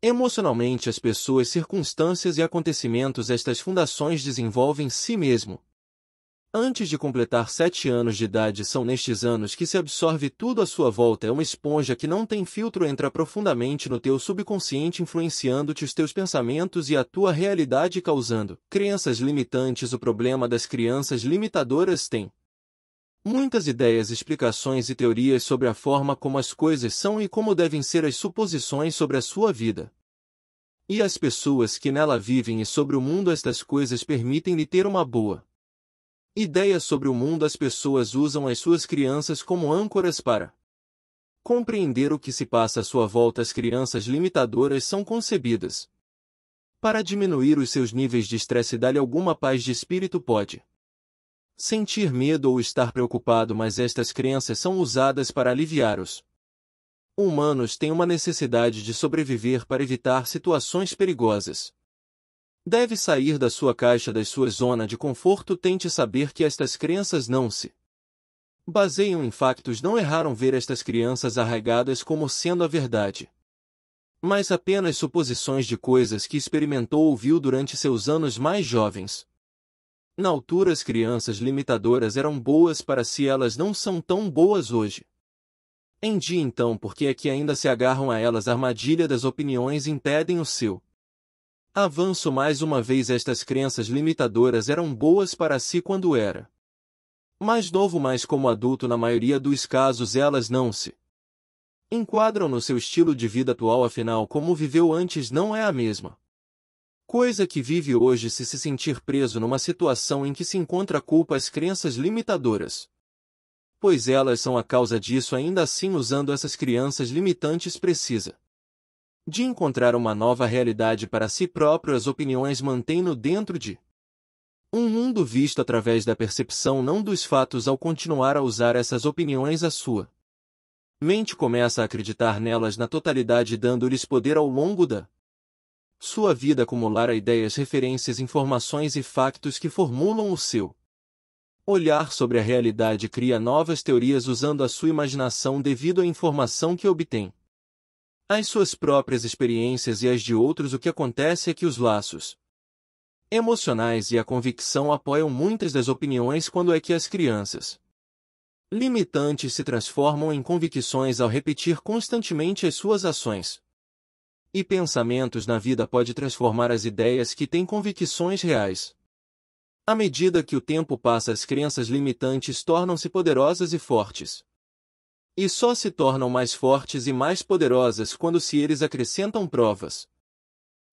Emocionalmente as pessoas, circunstâncias e acontecimentos estas fundações desenvolvem si mesmo, Antes de completar sete anos de idade, são nestes anos que se absorve tudo à sua volta. É uma esponja que não tem filtro, entra profundamente no teu subconsciente, influenciando-te os teus pensamentos e a tua realidade, causando crenças limitantes. O problema das crianças limitadoras tem muitas ideias, explicações e teorias sobre a forma como as coisas são e como devem ser as suposições sobre a sua vida e as pessoas que nela vivem e sobre o mundo estas coisas permitem-lhe ter uma boa ideias sobre o mundo as pessoas usam as suas crianças como âncoras para compreender o que se passa à sua volta. As crianças limitadoras são concebidas para diminuir os seus níveis de estresse e dar-lhe alguma paz de espírito pode sentir medo ou estar preocupado, mas estas crenças são usadas para aliviar-os. Humanos têm uma necessidade de sobreviver para evitar situações perigosas deve sair da sua caixa da sua zona de conforto tente saber que estas crenças não se baseiam em factos não erraram ver estas crianças arraigadas como sendo a verdade. Mas apenas suposições de coisas que experimentou ou viu durante seus anos mais jovens. Na altura as crianças limitadoras eram boas para si elas não são tão boas hoje. Em dia então por que é que ainda se agarram a elas a armadilha das opiniões impedem o seu Avanço mais uma vez estas crenças limitadoras eram boas para si quando era. Mais novo mas como adulto na maioria dos casos elas não se enquadram no seu estilo de vida atual afinal como viveu antes não é a mesma. Coisa que vive hoje se se sentir preso numa situação em que se encontra culpa às crenças limitadoras. Pois elas são a causa disso ainda assim usando essas crianças limitantes precisa de encontrar uma nova realidade para si próprio, as opiniões mantêm-no dentro de um mundo visto através da percepção não dos fatos ao continuar a usar essas opiniões a sua mente começa a acreditar nelas na totalidade dando-lhes poder ao longo da sua vida acumular ideias, referências, informações e factos que formulam o seu olhar sobre a realidade cria novas teorias usando a sua imaginação devido à informação que obtém. As suas próprias experiências e as de outros, o que acontece é que os laços emocionais e a convicção apoiam muitas das opiniões quando é que as crianças limitantes se transformam em convicções ao repetir constantemente as suas ações e pensamentos na vida pode transformar as ideias que têm convicções reais. À medida que o tempo passa, as crenças limitantes tornam-se poderosas e fortes. E só se tornam mais fortes e mais poderosas quando se eles acrescentam provas.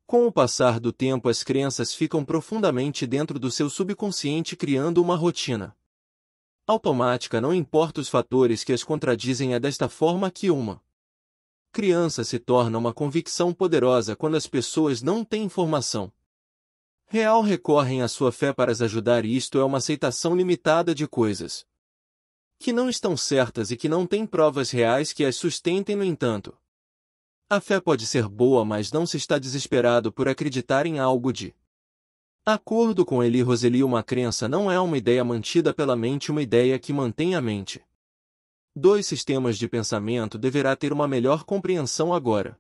Com o passar do tempo, as crenças ficam profundamente dentro do seu subconsciente, criando uma rotina automática, não importa os fatores que as contradizem, é desta forma que uma criança se torna uma convicção poderosa quando as pessoas não têm informação. Real recorrem à sua fé para as ajudar, e isto é uma aceitação limitada de coisas que não estão certas e que não têm provas reais que as sustentem, no entanto. A fé pode ser boa, mas não se está desesperado por acreditar em algo de acordo com Eli Roseli. Uma crença não é uma ideia mantida pela mente, uma ideia que mantém a mente. Dois sistemas de pensamento deverá ter uma melhor compreensão agora.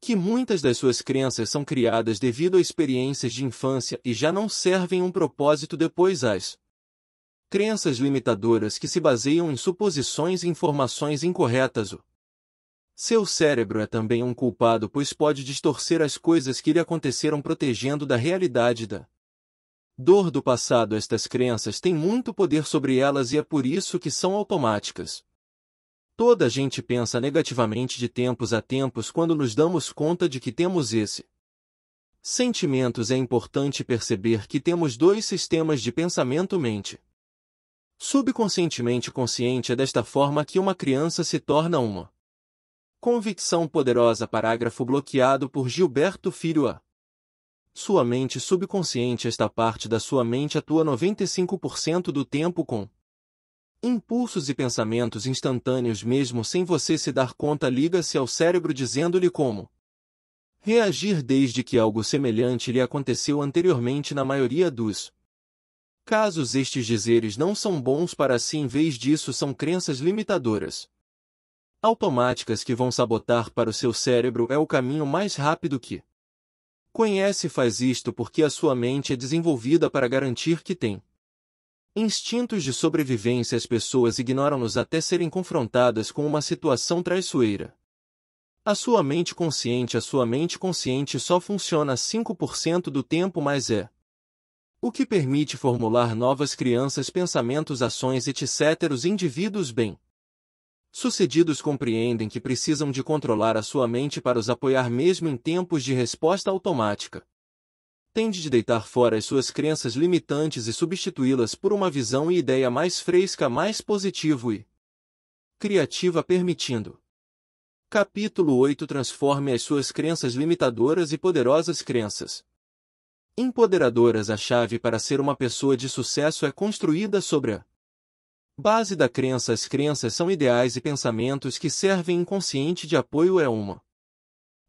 Que muitas das suas crenças são criadas devido a experiências de infância e já não servem um propósito depois as crenças limitadoras que se baseiam em suposições e informações incorretas. O seu cérebro é também um culpado, pois pode distorcer as coisas que lhe aconteceram protegendo da realidade da dor do passado. Estas crenças têm muito poder sobre elas e é por isso que são automáticas. Toda a gente pensa negativamente de tempos a tempos quando nos damos conta de que temos esse sentimentos é importante perceber que temos dois sistemas de pensamento-mente subconscientemente consciente é desta forma que uma criança se torna uma. Convicção poderosa parágrafo bloqueado por Gilberto Filho A. Sua mente subconsciente esta parte da sua mente atua 95% do tempo com impulsos e pensamentos instantâneos mesmo sem você se dar conta liga-se ao cérebro dizendo-lhe como reagir desde que algo semelhante lhe aconteceu anteriormente na maioria dos Casos estes dizeres não são bons para si em vez disso são crenças limitadoras. Automáticas que vão sabotar para o seu cérebro é o caminho mais rápido que conhece e faz isto porque a sua mente é desenvolvida para garantir que tem instintos de sobrevivência as pessoas ignoram-nos até serem confrontadas com uma situação traiçoeira. A sua mente consciente A sua mente consciente só funciona 5% do tempo mas é o que permite formular novas crianças pensamentos ações etc. Os indivíduos bem sucedidos compreendem que precisam de controlar a sua mente para os apoiar mesmo em tempos de resposta automática. Tende de deitar fora as suas crenças limitantes e substituí-las por uma visão e ideia mais fresca, mais positivo e criativa permitindo. Capítulo 8 Transforme as suas crenças limitadoras e poderosas crenças empoderadoras. A chave para ser uma pessoa de sucesso é construída sobre a base da crença. As crenças são ideais e pensamentos que servem inconsciente de apoio é uma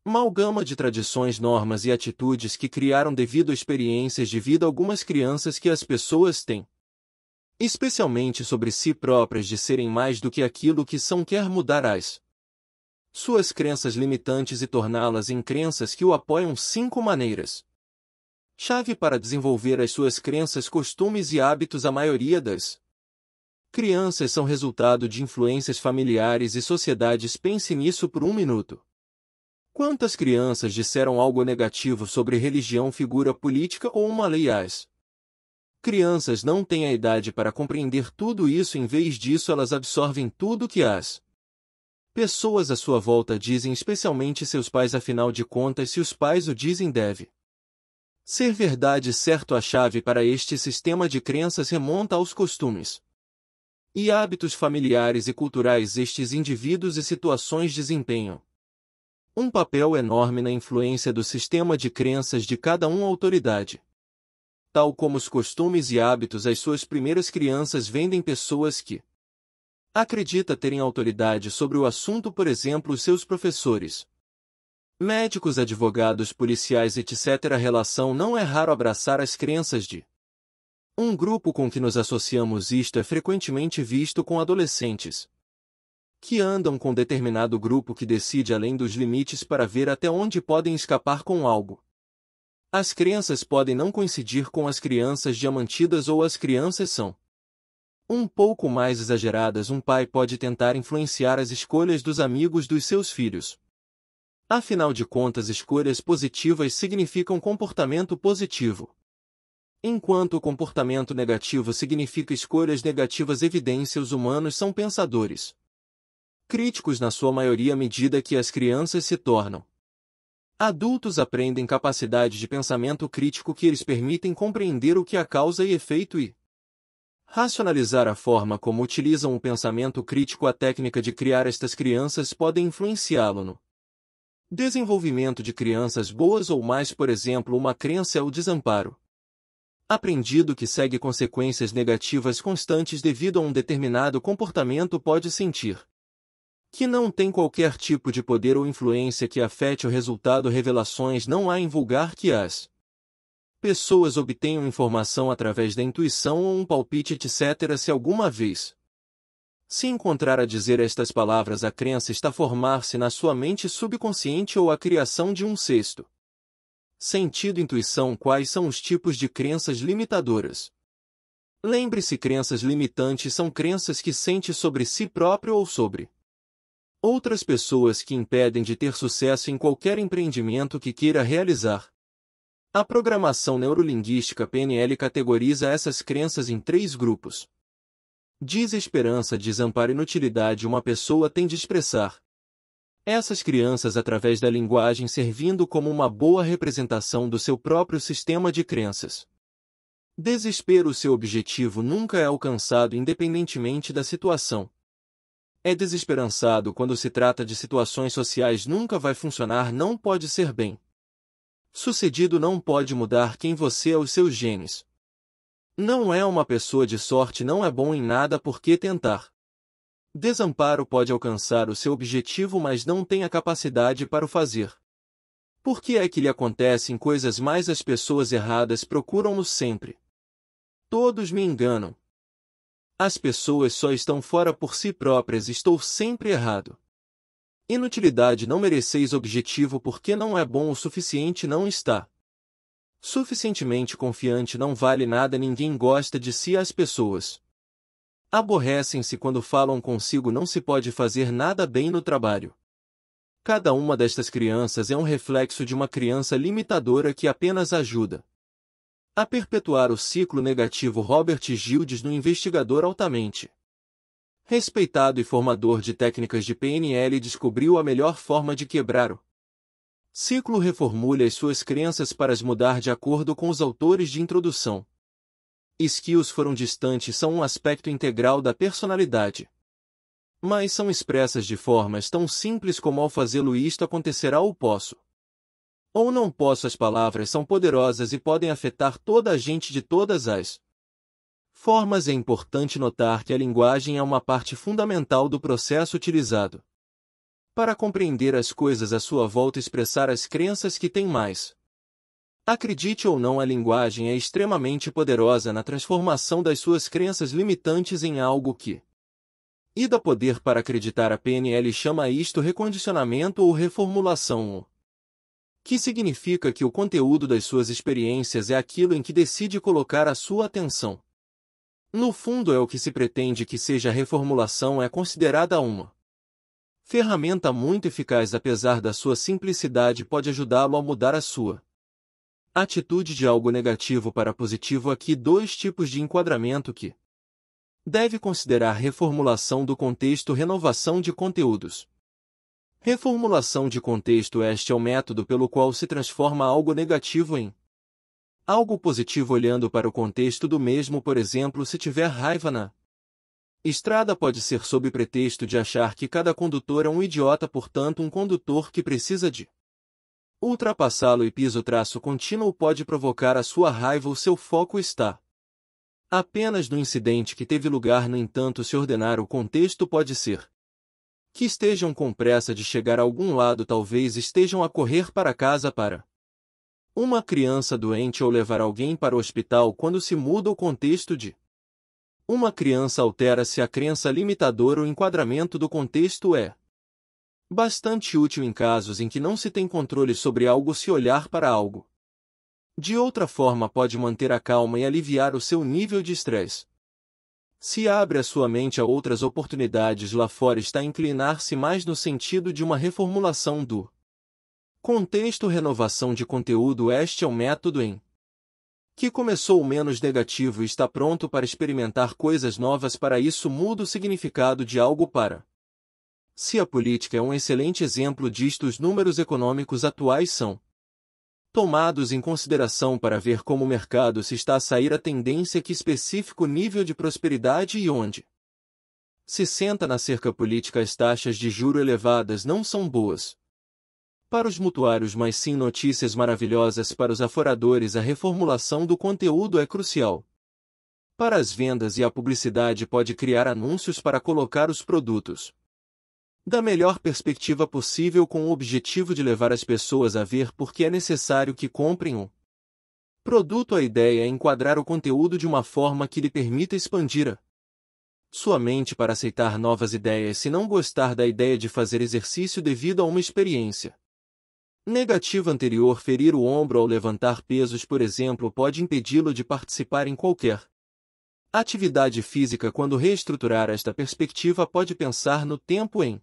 amalgama de tradições, normas e atitudes que criaram devido a experiências de vida algumas crianças que as pessoas têm especialmente sobre si próprias de serem mais do que aquilo que são quer mudar as suas crenças limitantes e torná-las em crenças que o apoiam cinco maneiras chave para desenvolver as suas crenças, costumes e hábitos. A maioria das crianças são resultado de influências familiares e sociedades. Pense nisso por um minuto. Quantas crianças disseram algo negativo sobre religião, figura política ou uma lei? As crianças não têm a idade para compreender tudo isso, em vez disso, elas absorvem tudo que as pessoas à sua volta dizem, especialmente seus pais, afinal de contas, se os pais o dizem, deve Ser verdade certo a chave para este sistema de crenças remonta aos costumes e hábitos familiares e culturais estes indivíduos e situações desempenham. Um papel enorme na influência do sistema de crenças de cada um autoridade. Tal como os costumes e hábitos, as suas primeiras crianças vendem pessoas que acredita terem autoridade sobre o assunto, por exemplo, os seus professores médicos, advogados, policiais, etc. A relação não é raro abraçar as crenças de um grupo com que nos associamos. Isto é frequentemente visto com adolescentes que andam com determinado grupo que decide além dos limites para ver até onde podem escapar com algo. As crenças podem não coincidir com as crianças diamantidas ou as crianças são um pouco mais exageradas. Um pai pode tentar influenciar as escolhas dos amigos dos seus filhos Afinal de contas, escolhas positivas significam comportamento positivo. Enquanto o comportamento negativo significa escolhas negativas, evidência os humanos são pensadores. Críticos na sua maioria à medida que as crianças se tornam. Adultos aprendem capacidade de pensamento crítico que eles permitem compreender o que é causa e efeito e racionalizar a forma como utilizam o pensamento crítico. A técnica de criar estas crianças pode influenciá-lo no Desenvolvimento de crianças boas ou mais, por exemplo, uma crença ou desamparo. Aprendido que segue consequências negativas constantes devido a um determinado comportamento pode sentir que não tem qualquer tipo de poder ou influência que afete o resultado. Revelações não há em vulgar que as pessoas obtenham informação através da intuição ou um palpite, etc. Se alguma vez se encontrar a dizer estas palavras a crença está a formar-se na sua mente subconsciente ou a criação de um sexto. Sentido intuição Quais são os tipos de crenças limitadoras? Lembre-se crenças limitantes são crenças que sente sobre si próprio ou sobre outras pessoas que impedem de ter sucesso em qualquer empreendimento que queira realizar. A programação neurolinguística PNL categoriza essas crenças em três grupos. Desesperança, desamparo e inutilidade uma pessoa tem de expressar. Essas crianças, através da linguagem, servindo como uma boa representação do seu próprio sistema de crenças. Desespero, seu objetivo nunca é alcançado independentemente da situação. É desesperançado quando se trata de situações sociais, nunca vai funcionar, não pode ser bem. Sucedido não pode mudar quem você é os seus genes. Não é uma pessoa de sorte não é bom em nada porque tentar. Desamparo pode alcançar o seu objetivo mas não tem a capacidade para o fazer. Por que é que lhe acontecem coisas mais as pessoas erradas procuram-no sempre? Todos me enganam. As pessoas só estão fora por si próprias estou sempre errado. Inutilidade não mereceis objetivo porque não é bom o suficiente não está. Suficientemente confiante não vale nada, ninguém gosta de si as pessoas. Aborrecem-se quando falam consigo, não se pode fazer nada bem no trabalho. Cada uma destas crianças é um reflexo de uma criança limitadora que apenas ajuda a perpetuar o ciclo negativo Robert Gildes no investigador altamente respeitado e formador de técnicas de PNL, descobriu a melhor forma de quebrar o Ciclo reformule as suas crenças para as mudar de acordo com os autores de introdução. Skills foram distantes são um aspecto integral da personalidade. Mas são expressas de formas tão simples como ao fazê-lo isto acontecerá ou posso. Ou não posso as palavras são poderosas e podem afetar toda a gente de todas as formas. É importante notar que a linguagem é uma parte fundamental do processo utilizado para compreender as coisas à sua volta e expressar as crenças que tem mais. Acredite ou não, a linguagem é extremamente poderosa na transformação das suas crenças limitantes em algo que e dá poder para acreditar. A PNL chama isto recondicionamento ou reformulação, que significa que o conteúdo das suas experiências é aquilo em que decide colocar a sua atenção. No fundo, é o que se pretende que seja a reformulação é considerada uma Ferramenta muito eficaz apesar da sua simplicidade pode ajudá-lo a mudar a sua atitude de algo negativo para positivo. Aqui dois tipos de enquadramento que deve considerar reformulação do contexto renovação de conteúdos. Reformulação de contexto este é o método pelo qual se transforma algo negativo em algo positivo olhando para o contexto do mesmo, por exemplo, se tiver raiva na Estrada pode ser sob pretexto de achar que cada condutor é um idiota, portanto, um condutor que precisa de ultrapassá-lo e piso traço contínuo pode provocar a sua raiva ou seu foco está apenas no incidente que teve lugar, no entanto, se ordenar o contexto pode ser que estejam com pressa de chegar a algum lado, talvez estejam a correr para casa para uma criança doente ou levar alguém para o hospital quando se muda o contexto de uma criança altera se a crença limitadora ou enquadramento do contexto é bastante útil em casos em que não se tem controle sobre algo se olhar para algo. De outra forma, pode manter a calma e aliviar o seu nível de estresse. Se abre a sua mente a outras oportunidades lá fora, está a inclinar-se mais no sentido de uma reformulação do contexto renovação de conteúdo. Este é o método em que começou menos negativo e está pronto para experimentar coisas novas para isso muda o significado de algo para. Se a política é um excelente exemplo disto, os números econômicos atuais são tomados em consideração para ver como o mercado se está a sair a tendência é que específico nível de prosperidade e onde se senta na cerca política as taxas de juro elevadas não são boas, para os mutuários, mas sim notícias maravilhosas para os aforadores. A reformulação do conteúdo é crucial. Para as vendas e a publicidade, pode criar anúncios para colocar os produtos da melhor perspectiva possível com o objetivo de levar as pessoas a ver porque é necessário que comprem o produto. A ideia é enquadrar o conteúdo de uma forma que lhe permita expandir a sua mente para aceitar novas ideias se não gostar da ideia de fazer exercício devido a uma experiência Negativa anterior ferir o ombro ao levantar pesos, por exemplo, pode impedi-lo de participar em qualquer atividade física. Quando reestruturar esta perspectiva, pode pensar no tempo em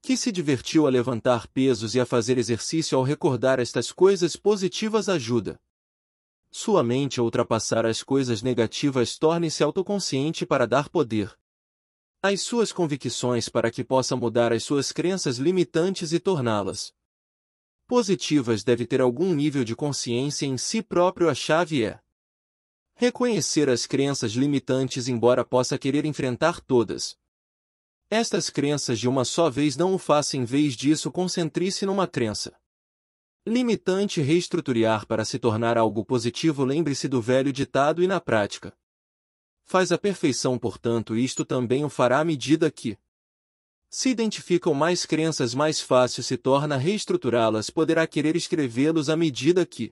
que se divertiu a levantar pesos e a fazer exercício ao recordar estas coisas positivas ajuda. Sua mente a ultrapassar as coisas negativas torne-se autoconsciente para dar poder às suas convicções para que possa mudar as suas crenças limitantes e torná-las positivas deve ter algum nível de consciência em si próprio. A chave é reconhecer as crenças limitantes, embora possa querer enfrentar todas. Estas crenças de uma só vez não o faça, em vez disso, concentre-se numa crença limitante reestruturar para se tornar algo positivo. Lembre-se do velho ditado e na prática. Faz a perfeição, portanto, isto também o fará à medida que se identificam mais crenças mais fácil se torna reestruturá-las poderá querer escrevê-los à medida que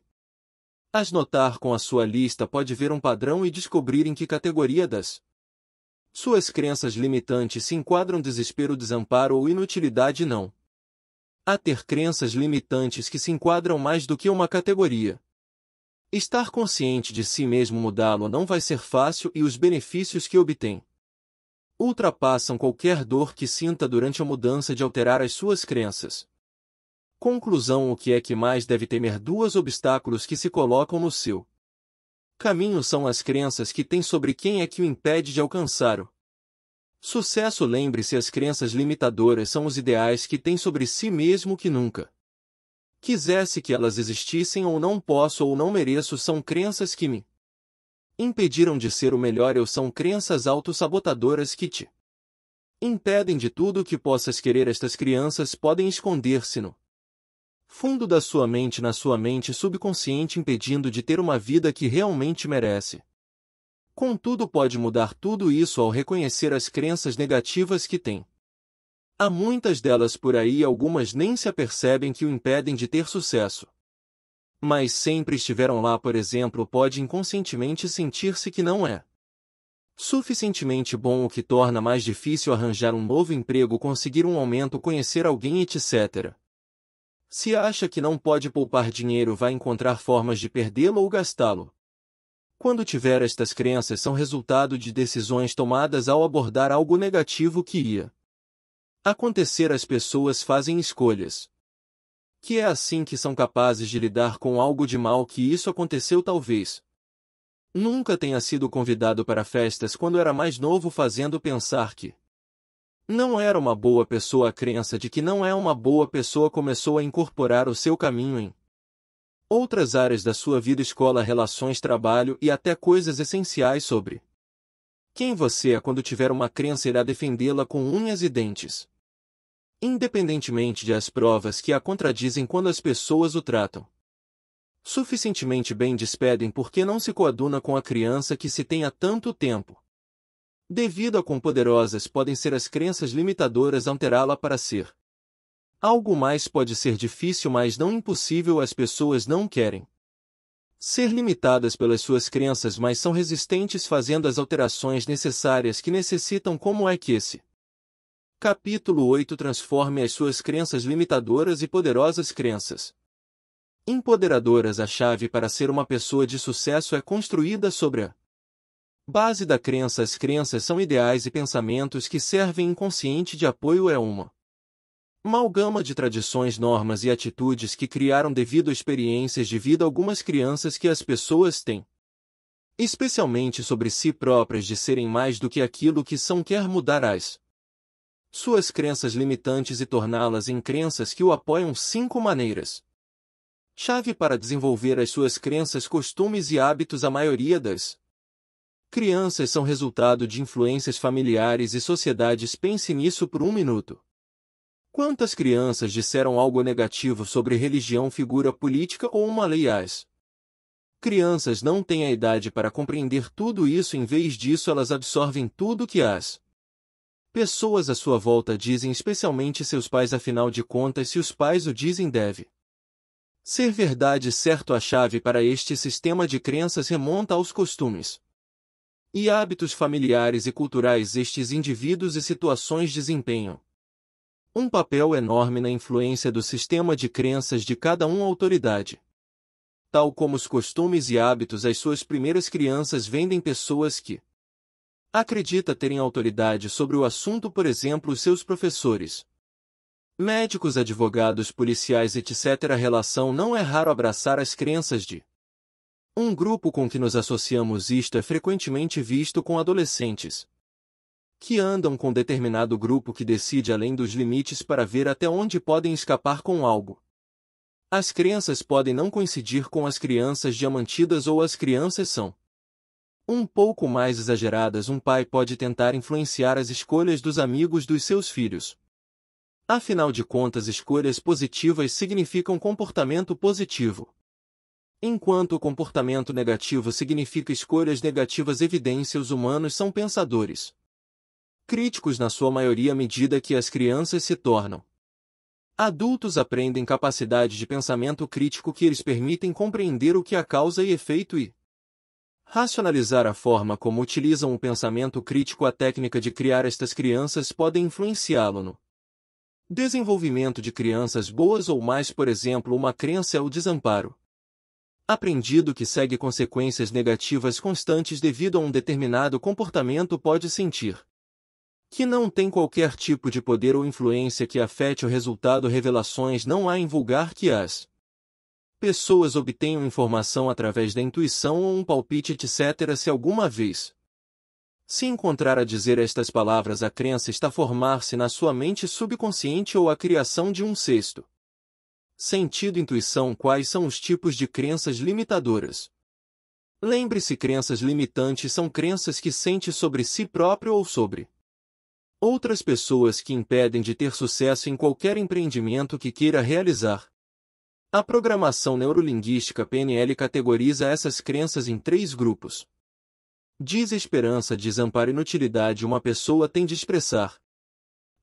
as notar com a sua lista pode ver um padrão e descobrir em que categoria das suas crenças limitantes se enquadram desespero, desamparo ou inutilidade não. Há ter crenças limitantes que se enquadram mais do que uma categoria. Estar consciente de si mesmo mudá-lo não vai ser fácil e os benefícios que obtém ultrapassam qualquer dor que sinta durante a mudança de alterar as suas crenças. Conclusão: o que é que mais deve temer duas obstáculos que se colocam no seu caminho são as crenças que tem sobre quem é que o impede de alcançar o sucesso. Lembre-se: as crenças limitadoras são os ideais que tem sobre si mesmo que nunca quisesse que elas existissem ou não posso ou não mereço são crenças que me impediram de ser o melhor eu são crenças autossabotadoras que te impedem de tudo o que possas querer. Estas crianças podem esconder-se no fundo da sua mente, na sua mente subconsciente, impedindo de ter uma vida que realmente merece. Contudo, pode mudar tudo isso ao reconhecer as crenças negativas que tem. Há muitas delas por aí, algumas nem se apercebem que o impedem de ter sucesso mas sempre estiveram lá, por exemplo, pode inconscientemente sentir-se que não é suficientemente bom, o que torna mais difícil arranjar um novo emprego, conseguir um aumento, conhecer alguém, etc. Se acha que não pode poupar dinheiro, vai encontrar formas de perdê-lo ou gastá-lo. Quando tiver estas crenças, são resultado de decisões tomadas ao abordar algo negativo que ia acontecer, as pessoas fazem escolhas que é assim que são capazes de lidar com algo de mal que isso aconteceu talvez. Nunca tenha sido convidado para festas quando era mais novo fazendo pensar que não era uma boa pessoa a crença de que não é uma boa pessoa começou a incorporar o seu caminho em outras áreas da sua vida escola relações trabalho e até coisas essenciais sobre quem você é quando tiver uma crença irá defendê-la com unhas e dentes independentemente de as provas que a contradizem quando as pessoas o tratam suficientemente bem despedem porque não se coaduna com a criança que se tem há tanto tempo. Devido a quão poderosas podem ser as crenças limitadoras alterá-la para ser. Algo mais pode ser difícil mas não impossível as pessoas não querem. Ser limitadas pelas suas crenças mas são resistentes fazendo as alterações necessárias que necessitam como é que esse Capítulo 8 Transforme as suas crenças limitadoras e poderosas crenças. Empoderadoras A chave para ser uma pessoa de sucesso é construída sobre a base da crença. As crenças são ideais e pensamentos que servem inconsciente de apoio é uma amalgama de tradições, normas e atitudes que criaram devido a experiências de vida algumas crianças que as pessoas têm especialmente sobre si próprias de serem mais do que aquilo que são quer mudar as suas crenças limitantes e torná-las em crenças que o apoiam cinco maneiras. Chave para desenvolver as suas crenças, costumes e hábitos a maioria das crianças são resultado de influências familiares e sociedades. Pense nisso por um minuto. Quantas crianças disseram algo negativo sobre religião, figura política ou uma lei as? Crianças não têm a idade para compreender tudo isso, em vez disso, elas absorvem tudo que as Pessoas à sua volta dizem especialmente seus pais afinal de contas se os pais o dizem deve. Ser verdade certo a chave para este sistema de crenças remonta aos costumes e hábitos familiares e culturais estes indivíduos e situações desempenham. Um papel enorme na influência do sistema de crenças de cada um autoridade. Tal como os costumes e hábitos, as suas primeiras crianças vendem pessoas que, acredita terem autoridade sobre o assunto, por exemplo, seus professores. Médicos, advogados, policiais, etc. A relação não é raro abraçar as crenças de um grupo com que nos associamos. Isto é frequentemente visto com adolescentes que andam com determinado grupo que decide além dos limites para ver até onde podem escapar com algo. As crenças podem não coincidir com as crianças diamantidas ou as crianças são um pouco mais exageradas, um pai pode tentar influenciar as escolhas dos amigos dos seus filhos. Afinal de contas, escolhas positivas significam comportamento positivo. Enquanto o comportamento negativo significa escolhas negativas, evidência os humanos são pensadores. Críticos na sua maioria à medida que as crianças se tornam. Adultos aprendem capacidade de pensamento crítico que eles permitem compreender o que é causa e efeito e, Racionalizar a forma como utilizam o pensamento crítico a técnica de criar estas crianças pode influenciá-lo no desenvolvimento de crianças boas ou mais, por exemplo, uma crença ao é desamparo. Aprendido que segue consequências negativas constantes devido a um determinado comportamento pode sentir que não tem qualquer tipo de poder ou influência que afete o resultado revelações não há em vulgar que as pessoas obtenham informação através da intuição ou um palpite, etc. Se alguma vez se encontrar a dizer estas palavras, a crença está a formar-se na sua mente subconsciente ou a criação de um sexto. Sentido intuição Quais são os tipos de crenças limitadoras? Lembre-se, crenças limitantes são crenças que sente sobre si próprio ou sobre outras pessoas que impedem de ter sucesso em qualquer empreendimento que queira realizar. A programação neurolinguística PNL categoriza essas crenças em três grupos. Desesperança, desamparo e inutilidade uma pessoa tem de expressar.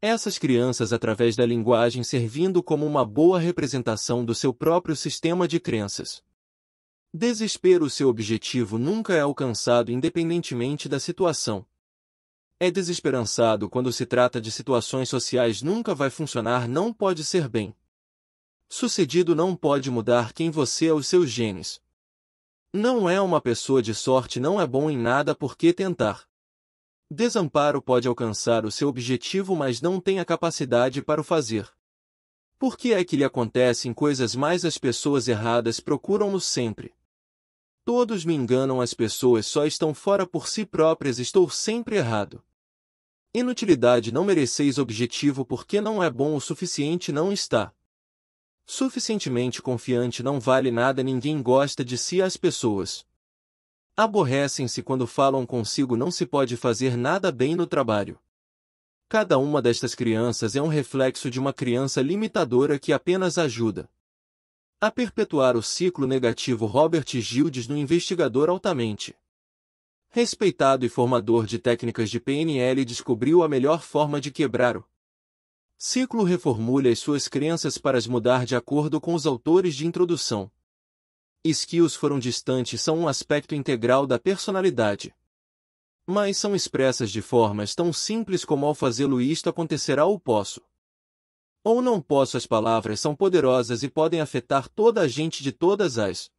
Essas crianças através da linguagem servindo como uma boa representação do seu próprio sistema de crenças. Desespero seu objetivo nunca é alcançado independentemente da situação. É desesperançado quando se trata de situações sociais nunca vai funcionar não pode ser bem sucedido não pode mudar quem você é os seus genes. Não é uma pessoa de sorte não é bom em nada porque tentar. Desamparo pode alcançar o seu objetivo mas não tem a capacidade para o fazer. Por que é que lhe acontecem coisas mais as pessoas erradas procuram no sempre? Todos me enganam as pessoas só estão fora por si próprias estou sempre errado. Inutilidade não mereceis objetivo porque não é bom o suficiente não está. Suficientemente confiante não vale nada ninguém gosta de si as pessoas. Aborrecem-se quando falam consigo não se pode fazer nada bem no trabalho. Cada uma destas crianças é um reflexo de uma criança limitadora que apenas ajuda a perpetuar o ciclo negativo Robert Gildes no investigador altamente respeitado e formador de técnicas de PNL descobriu a melhor forma de quebrar o Ciclo reformule as suas crenças para as mudar de acordo com os autores de introdução. Skills foram distantes são um aspecto integral da personalidade. Mas são expressas de formas tão simples como ao fazê-lo isto acontecerá ou posso. Ou não posso as palavras são poderosas e podem afetar toda a gente de todas as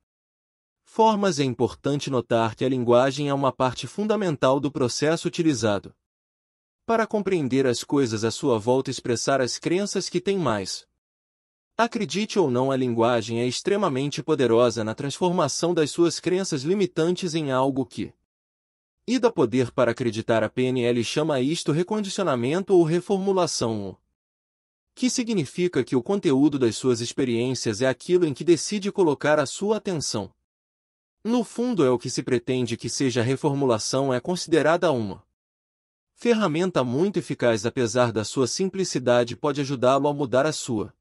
formas. É importante notar que a linguagem é uma parte fundamental do processo utilizado para compreender as coisas à sua volta e expressar as crenças que tem mais. Acredite ou não, a linguagem é extremamente poderosa na transformação das suas crenças limitantes em algo que e dá poder para acreditar a PNL chama isto recondicionamento ou reformulação, que significa que o conteúdo das suas experiências é aquilo em que decide colocar a sua atenção. No fundo, é o que se pretende que seja a reformulação é considerada uma Ferramenta muito eficaz apesar da sua simplicidade pode ajudá-lo a mudar a sua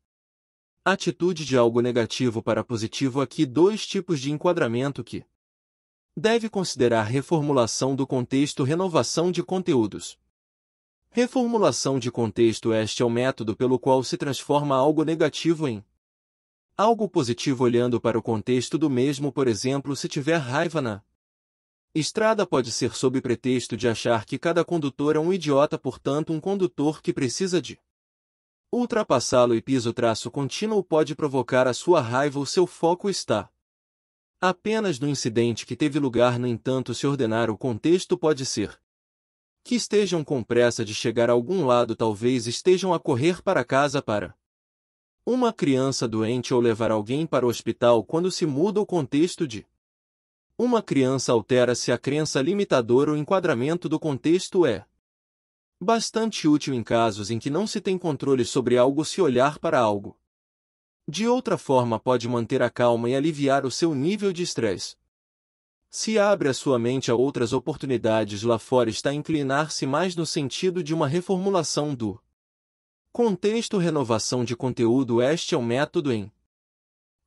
atitude de algo negativo para positivo. Aqui dois tipos de enquadramento que deve considerar reformulação do contexto renovação de conteúdos. Reformulação de contexto este é o método pelo qual se transforma algo negativo em algo positivo olhando para o contexto do mesmo, por exemplo, se tiver raiva na Estrada pode ser sob pretexto de achar que cada condutor é um idiota, portanto, um condutor que precisa de ultrapassá-lo e piso traço contínuo pode provocar a sua raiva ou seu foco está apenas no incidente que teve lugar, no entanto, se ordenar o contexto pode ser que estejam com pressa de chegar a algum lado, talvez estejam a correr para casa para uma criança doente ou levar alguém para o hospital quando se muda o contexto de uma criança altera se a crença limitadora ou enquadramento do contexto é bastante útil em casos em que não se tem controle sobre algo se olhar para algo. De outra forma, pode manter a calma e aliviar o seu nível de estresse. Se abre a sua mente a outras oportunidades lá fora, está a inclinar-se mais no sentido de uma reformulação do contexto renovação de conteúdo. Este é o método em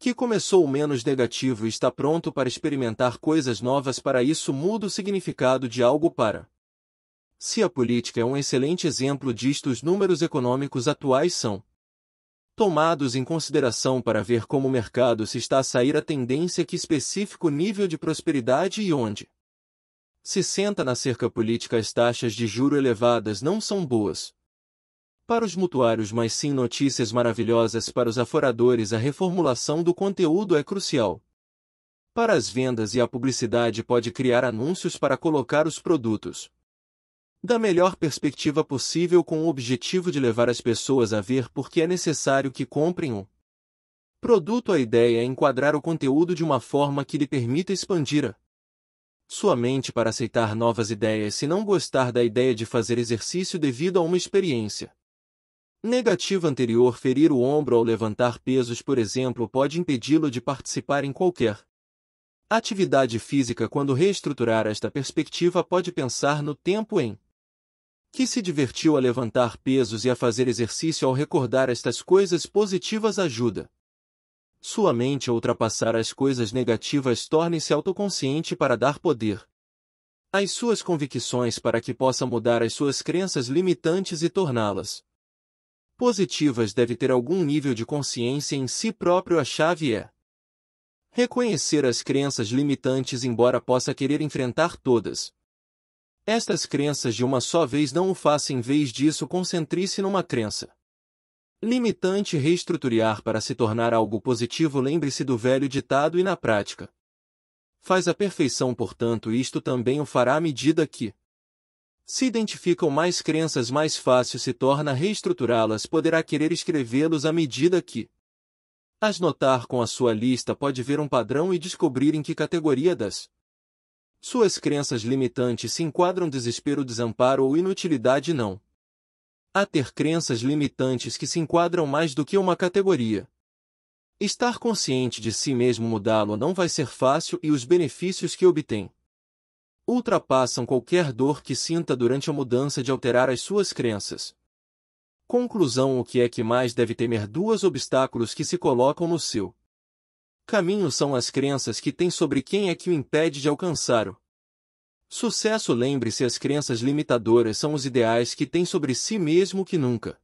que começou menos negativo e está pronto para experimentar coisas novas para isso muda o significado de algo para. Se a política é um excelente exemplo disto, os números econômicos atuais são tomados em consideração para ver como o mercado se está a sair a tendência é que específico nível de prosperidade e onde se senta na cerca política as taxas de juro elevadas não são boas, para os mutuários, mas sim notícias maravilhosas para os aforadores. A reformulação do conteúdo é crucial. Para as vendas e a publicidade pode criar anúncios para colocar os produtos da melhor perspectiva possível com o objetivo de levar as pessoas a ver porque é necessário que comprem o produto. A ideia é enquadrar o conteúdo de uma forma que lhe permita expandir a sua mente para aceitar novas ideias se não gostar da ideia de fazer exercício devido a uma experiência Negativa anterior ferir o ombro ao levantar pesos, por exemplo, pode impedi-lo de participar em qualquer atividade física. Quando reestruturar esta perspectiva, pode pensar no tempo em que se divertiu a levantar pesos e a fazer exercício ao recordar estas coisas positivas ajuda. Sua mente a ultrapassar as coisas negativas torne-se autoconsciente para dar poder às suas convicções para que possa mudar as suas crenças limitantes e torná-las positivas deve ter algum nível de consciência em si próprio. A chave é reconhecer as crenças limitantes, embora possa querer enfrentar todas. Estas crenças de uma só vez não o faça, em vez disso, concentre-se numa crença limitante reestruturar para se tornar algo positivo. Lembre-se do velho ditado e na prática. Faz a perfeição, portanto, isto também o fará à medida que se identificam mais crenças mais fácil se torna reestruturá-las poderá querer escrevê-los à medida que as notar com a sua lista pode ver um padrão e descobrir em que categoria das suas crenças limitantes se enquadram desespero, desamparo ou inutilidade não. Há ter crenças limitantes que se enquadram mais do que uma categoria. Estar consciente de si mesmo mudá-lo não vai ser fácil e os benefícios que obtém ultrapassam qualquer dor que sinta durante a mudança de alterar as suas crenças. Conclusão: o que é que mais deve temer duas obstáculos que se colocam no seu caminho são as crenças que tem sobre quem é que o impede de alcançar o sucesso. Lembre-se: as crenças limitadoras são os ideais que tem sobre si mesmo que nunca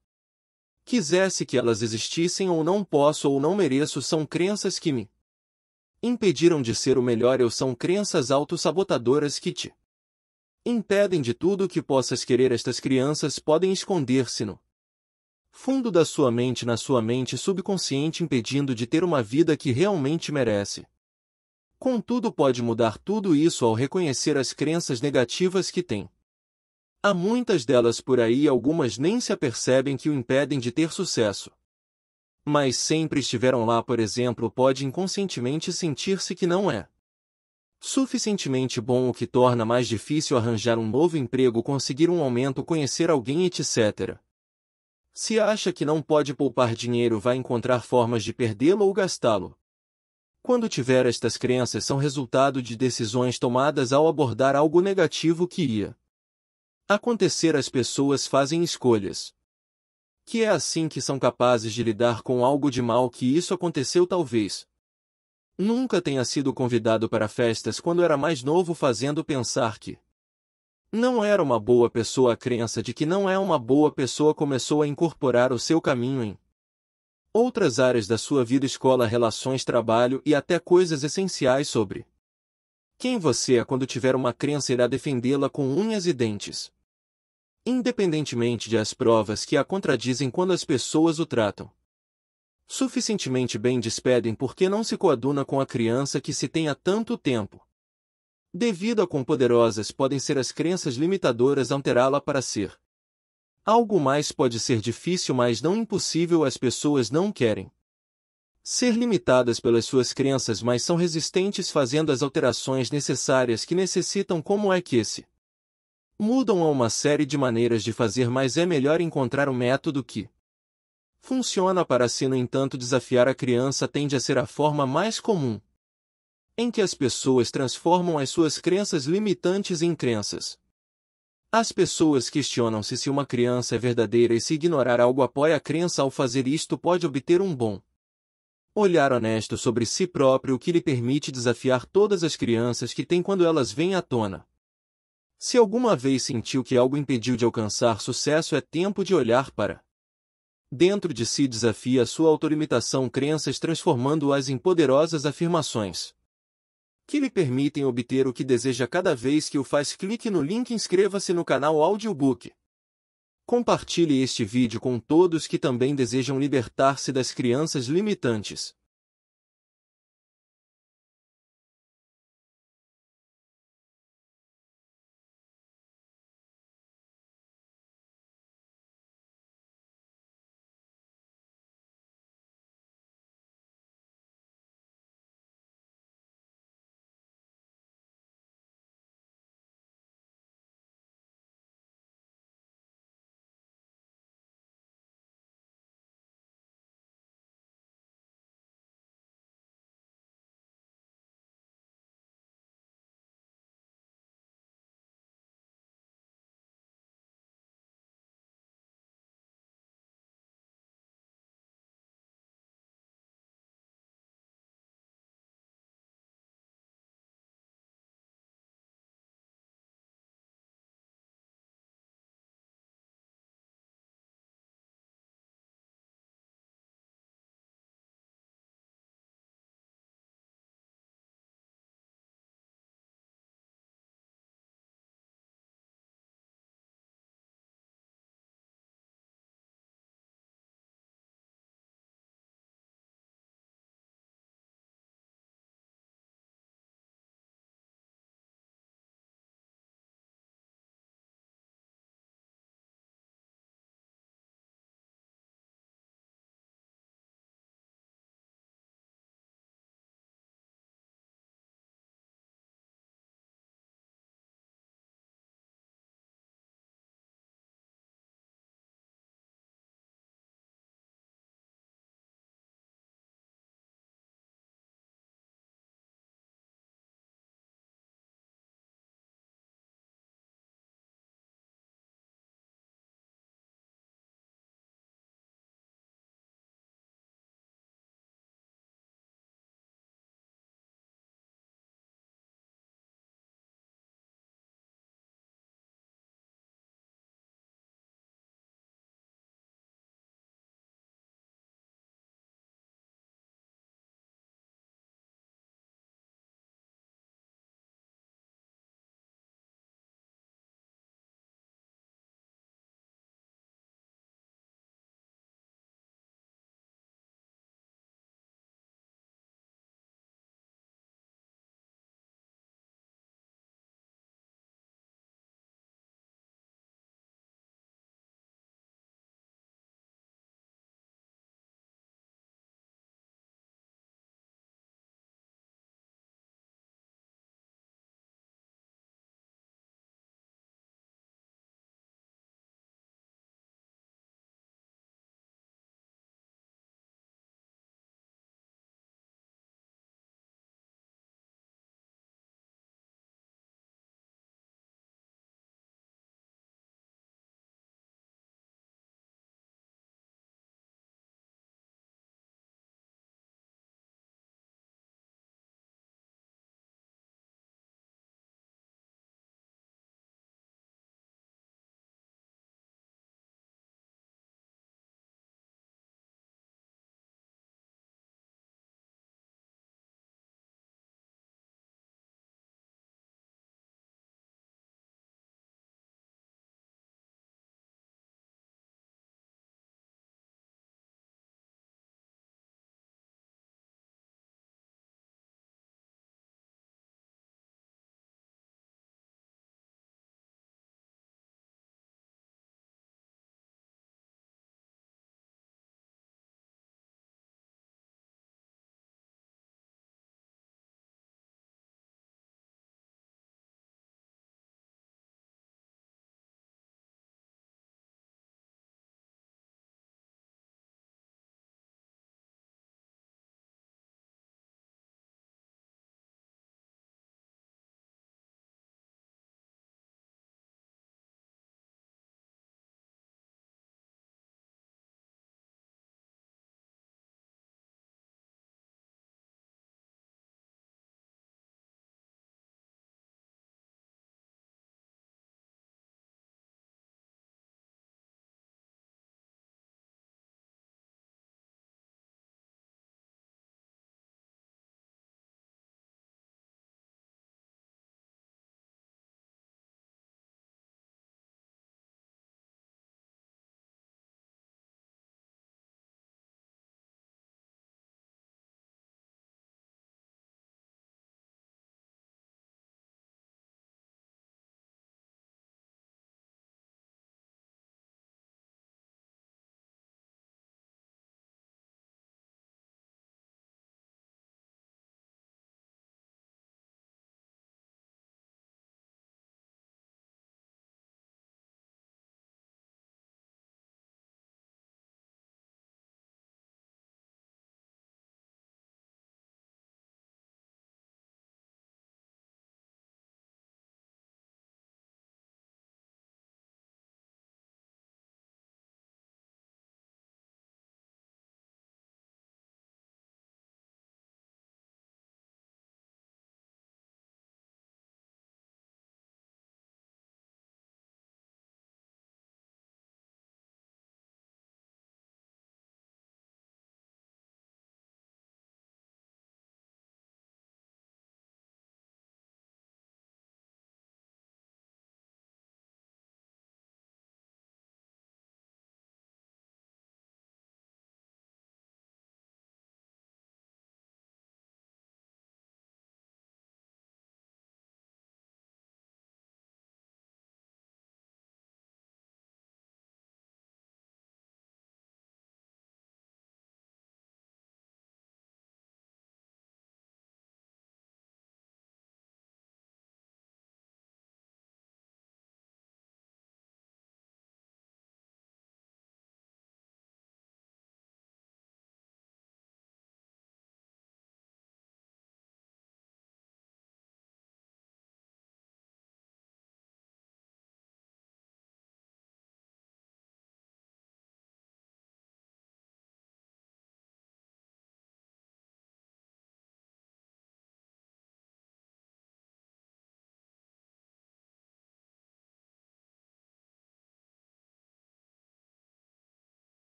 quisesse que elas existissem ou não posso ou não mereço são crenças que me impediram de ser o melhor eu são crenças autossabotadoras que te impedem de tudo o que possas querer. Estas crianças podem esconder-se no fundo da sua mente, na sua mente subconsciente, impedindo de ter uma vida que realmente merece. Contudo, pode mudar tudo isso ao reconhecer as crenças negativas que tem. Há muitas delas por aí, e algumas nem se apercebem que o impedem de ter sucesso mas sempre estiveram lá, por exemplo, pode inconscientemente sentir-se que não é suficientemente bom, o que torna mais difícil arranjar um novo emprego, conseguir um aumento, conhecer alguém, etc. Se acha que não pode poupar dinheiro, vai encontrar formas de perdê-lo ou gastá-lo. Quando tiver estas crenças, são resultado de decisões tomadas ao abordar algo negativo que ia acontecer, as pessoas fazem escolhas que é assim que são capazes de lidar com algo de mal que isso aconteceu talvez. Nunca tenha sido convidado para festas quando era mais novo fazendo pensar que não era uma boa pessoa a crença de que não é uma boa pessoa começou a incorporar o seu caminho em outras áreas da sua vida escola, relações, trabalho e até coisas essenciais sobre quem você é quando tiver uma crença irá defendê-la com unhas e dentes independentemente de as provas que a contradizem quando as pessoas o tratam suficientemente bem despedem porque não se coaduna com a criança que se tem há tanto tempo. Devido a quão poderosas podem ser as crenças limitadoras alterá-la para ser. Algo mais pode ser difícil mas não impossível as pessoas não querem. Ser limitadas pelas suas crenças mas são resistentes fazendo as alterações necessárias que necessitam como é que esse mudam a uma série de maneiras de fazer, mas é melhor encontrar um método que funciona para si. No entanto, desafiar a criança tende a ser a forma mais comum em que as pessoas transformam as suas crenças limitantes em crenças. As pessoas questionam-se se uma criança é verdadeira e se ignorar algo apoia a crença ao fazer isto pode obter um bom olhar honesto sobre si próprio que lhe permite desafiar todas as crianças que tem quando elas vêm à tona. Se alguma vez sentiu que algo impediu de alcançar sucesso, é tempo de olhar para dentro de si desafia a sua autolimitação crenças transformando-as em poderosas afirmações que lhe permitem obter o que deseja cada vez que o faz. Clique no link e inscreva-se no canal Audiobook. Compartilhe este vídeo com todos que também desejam libertar-se das crianças limitantes.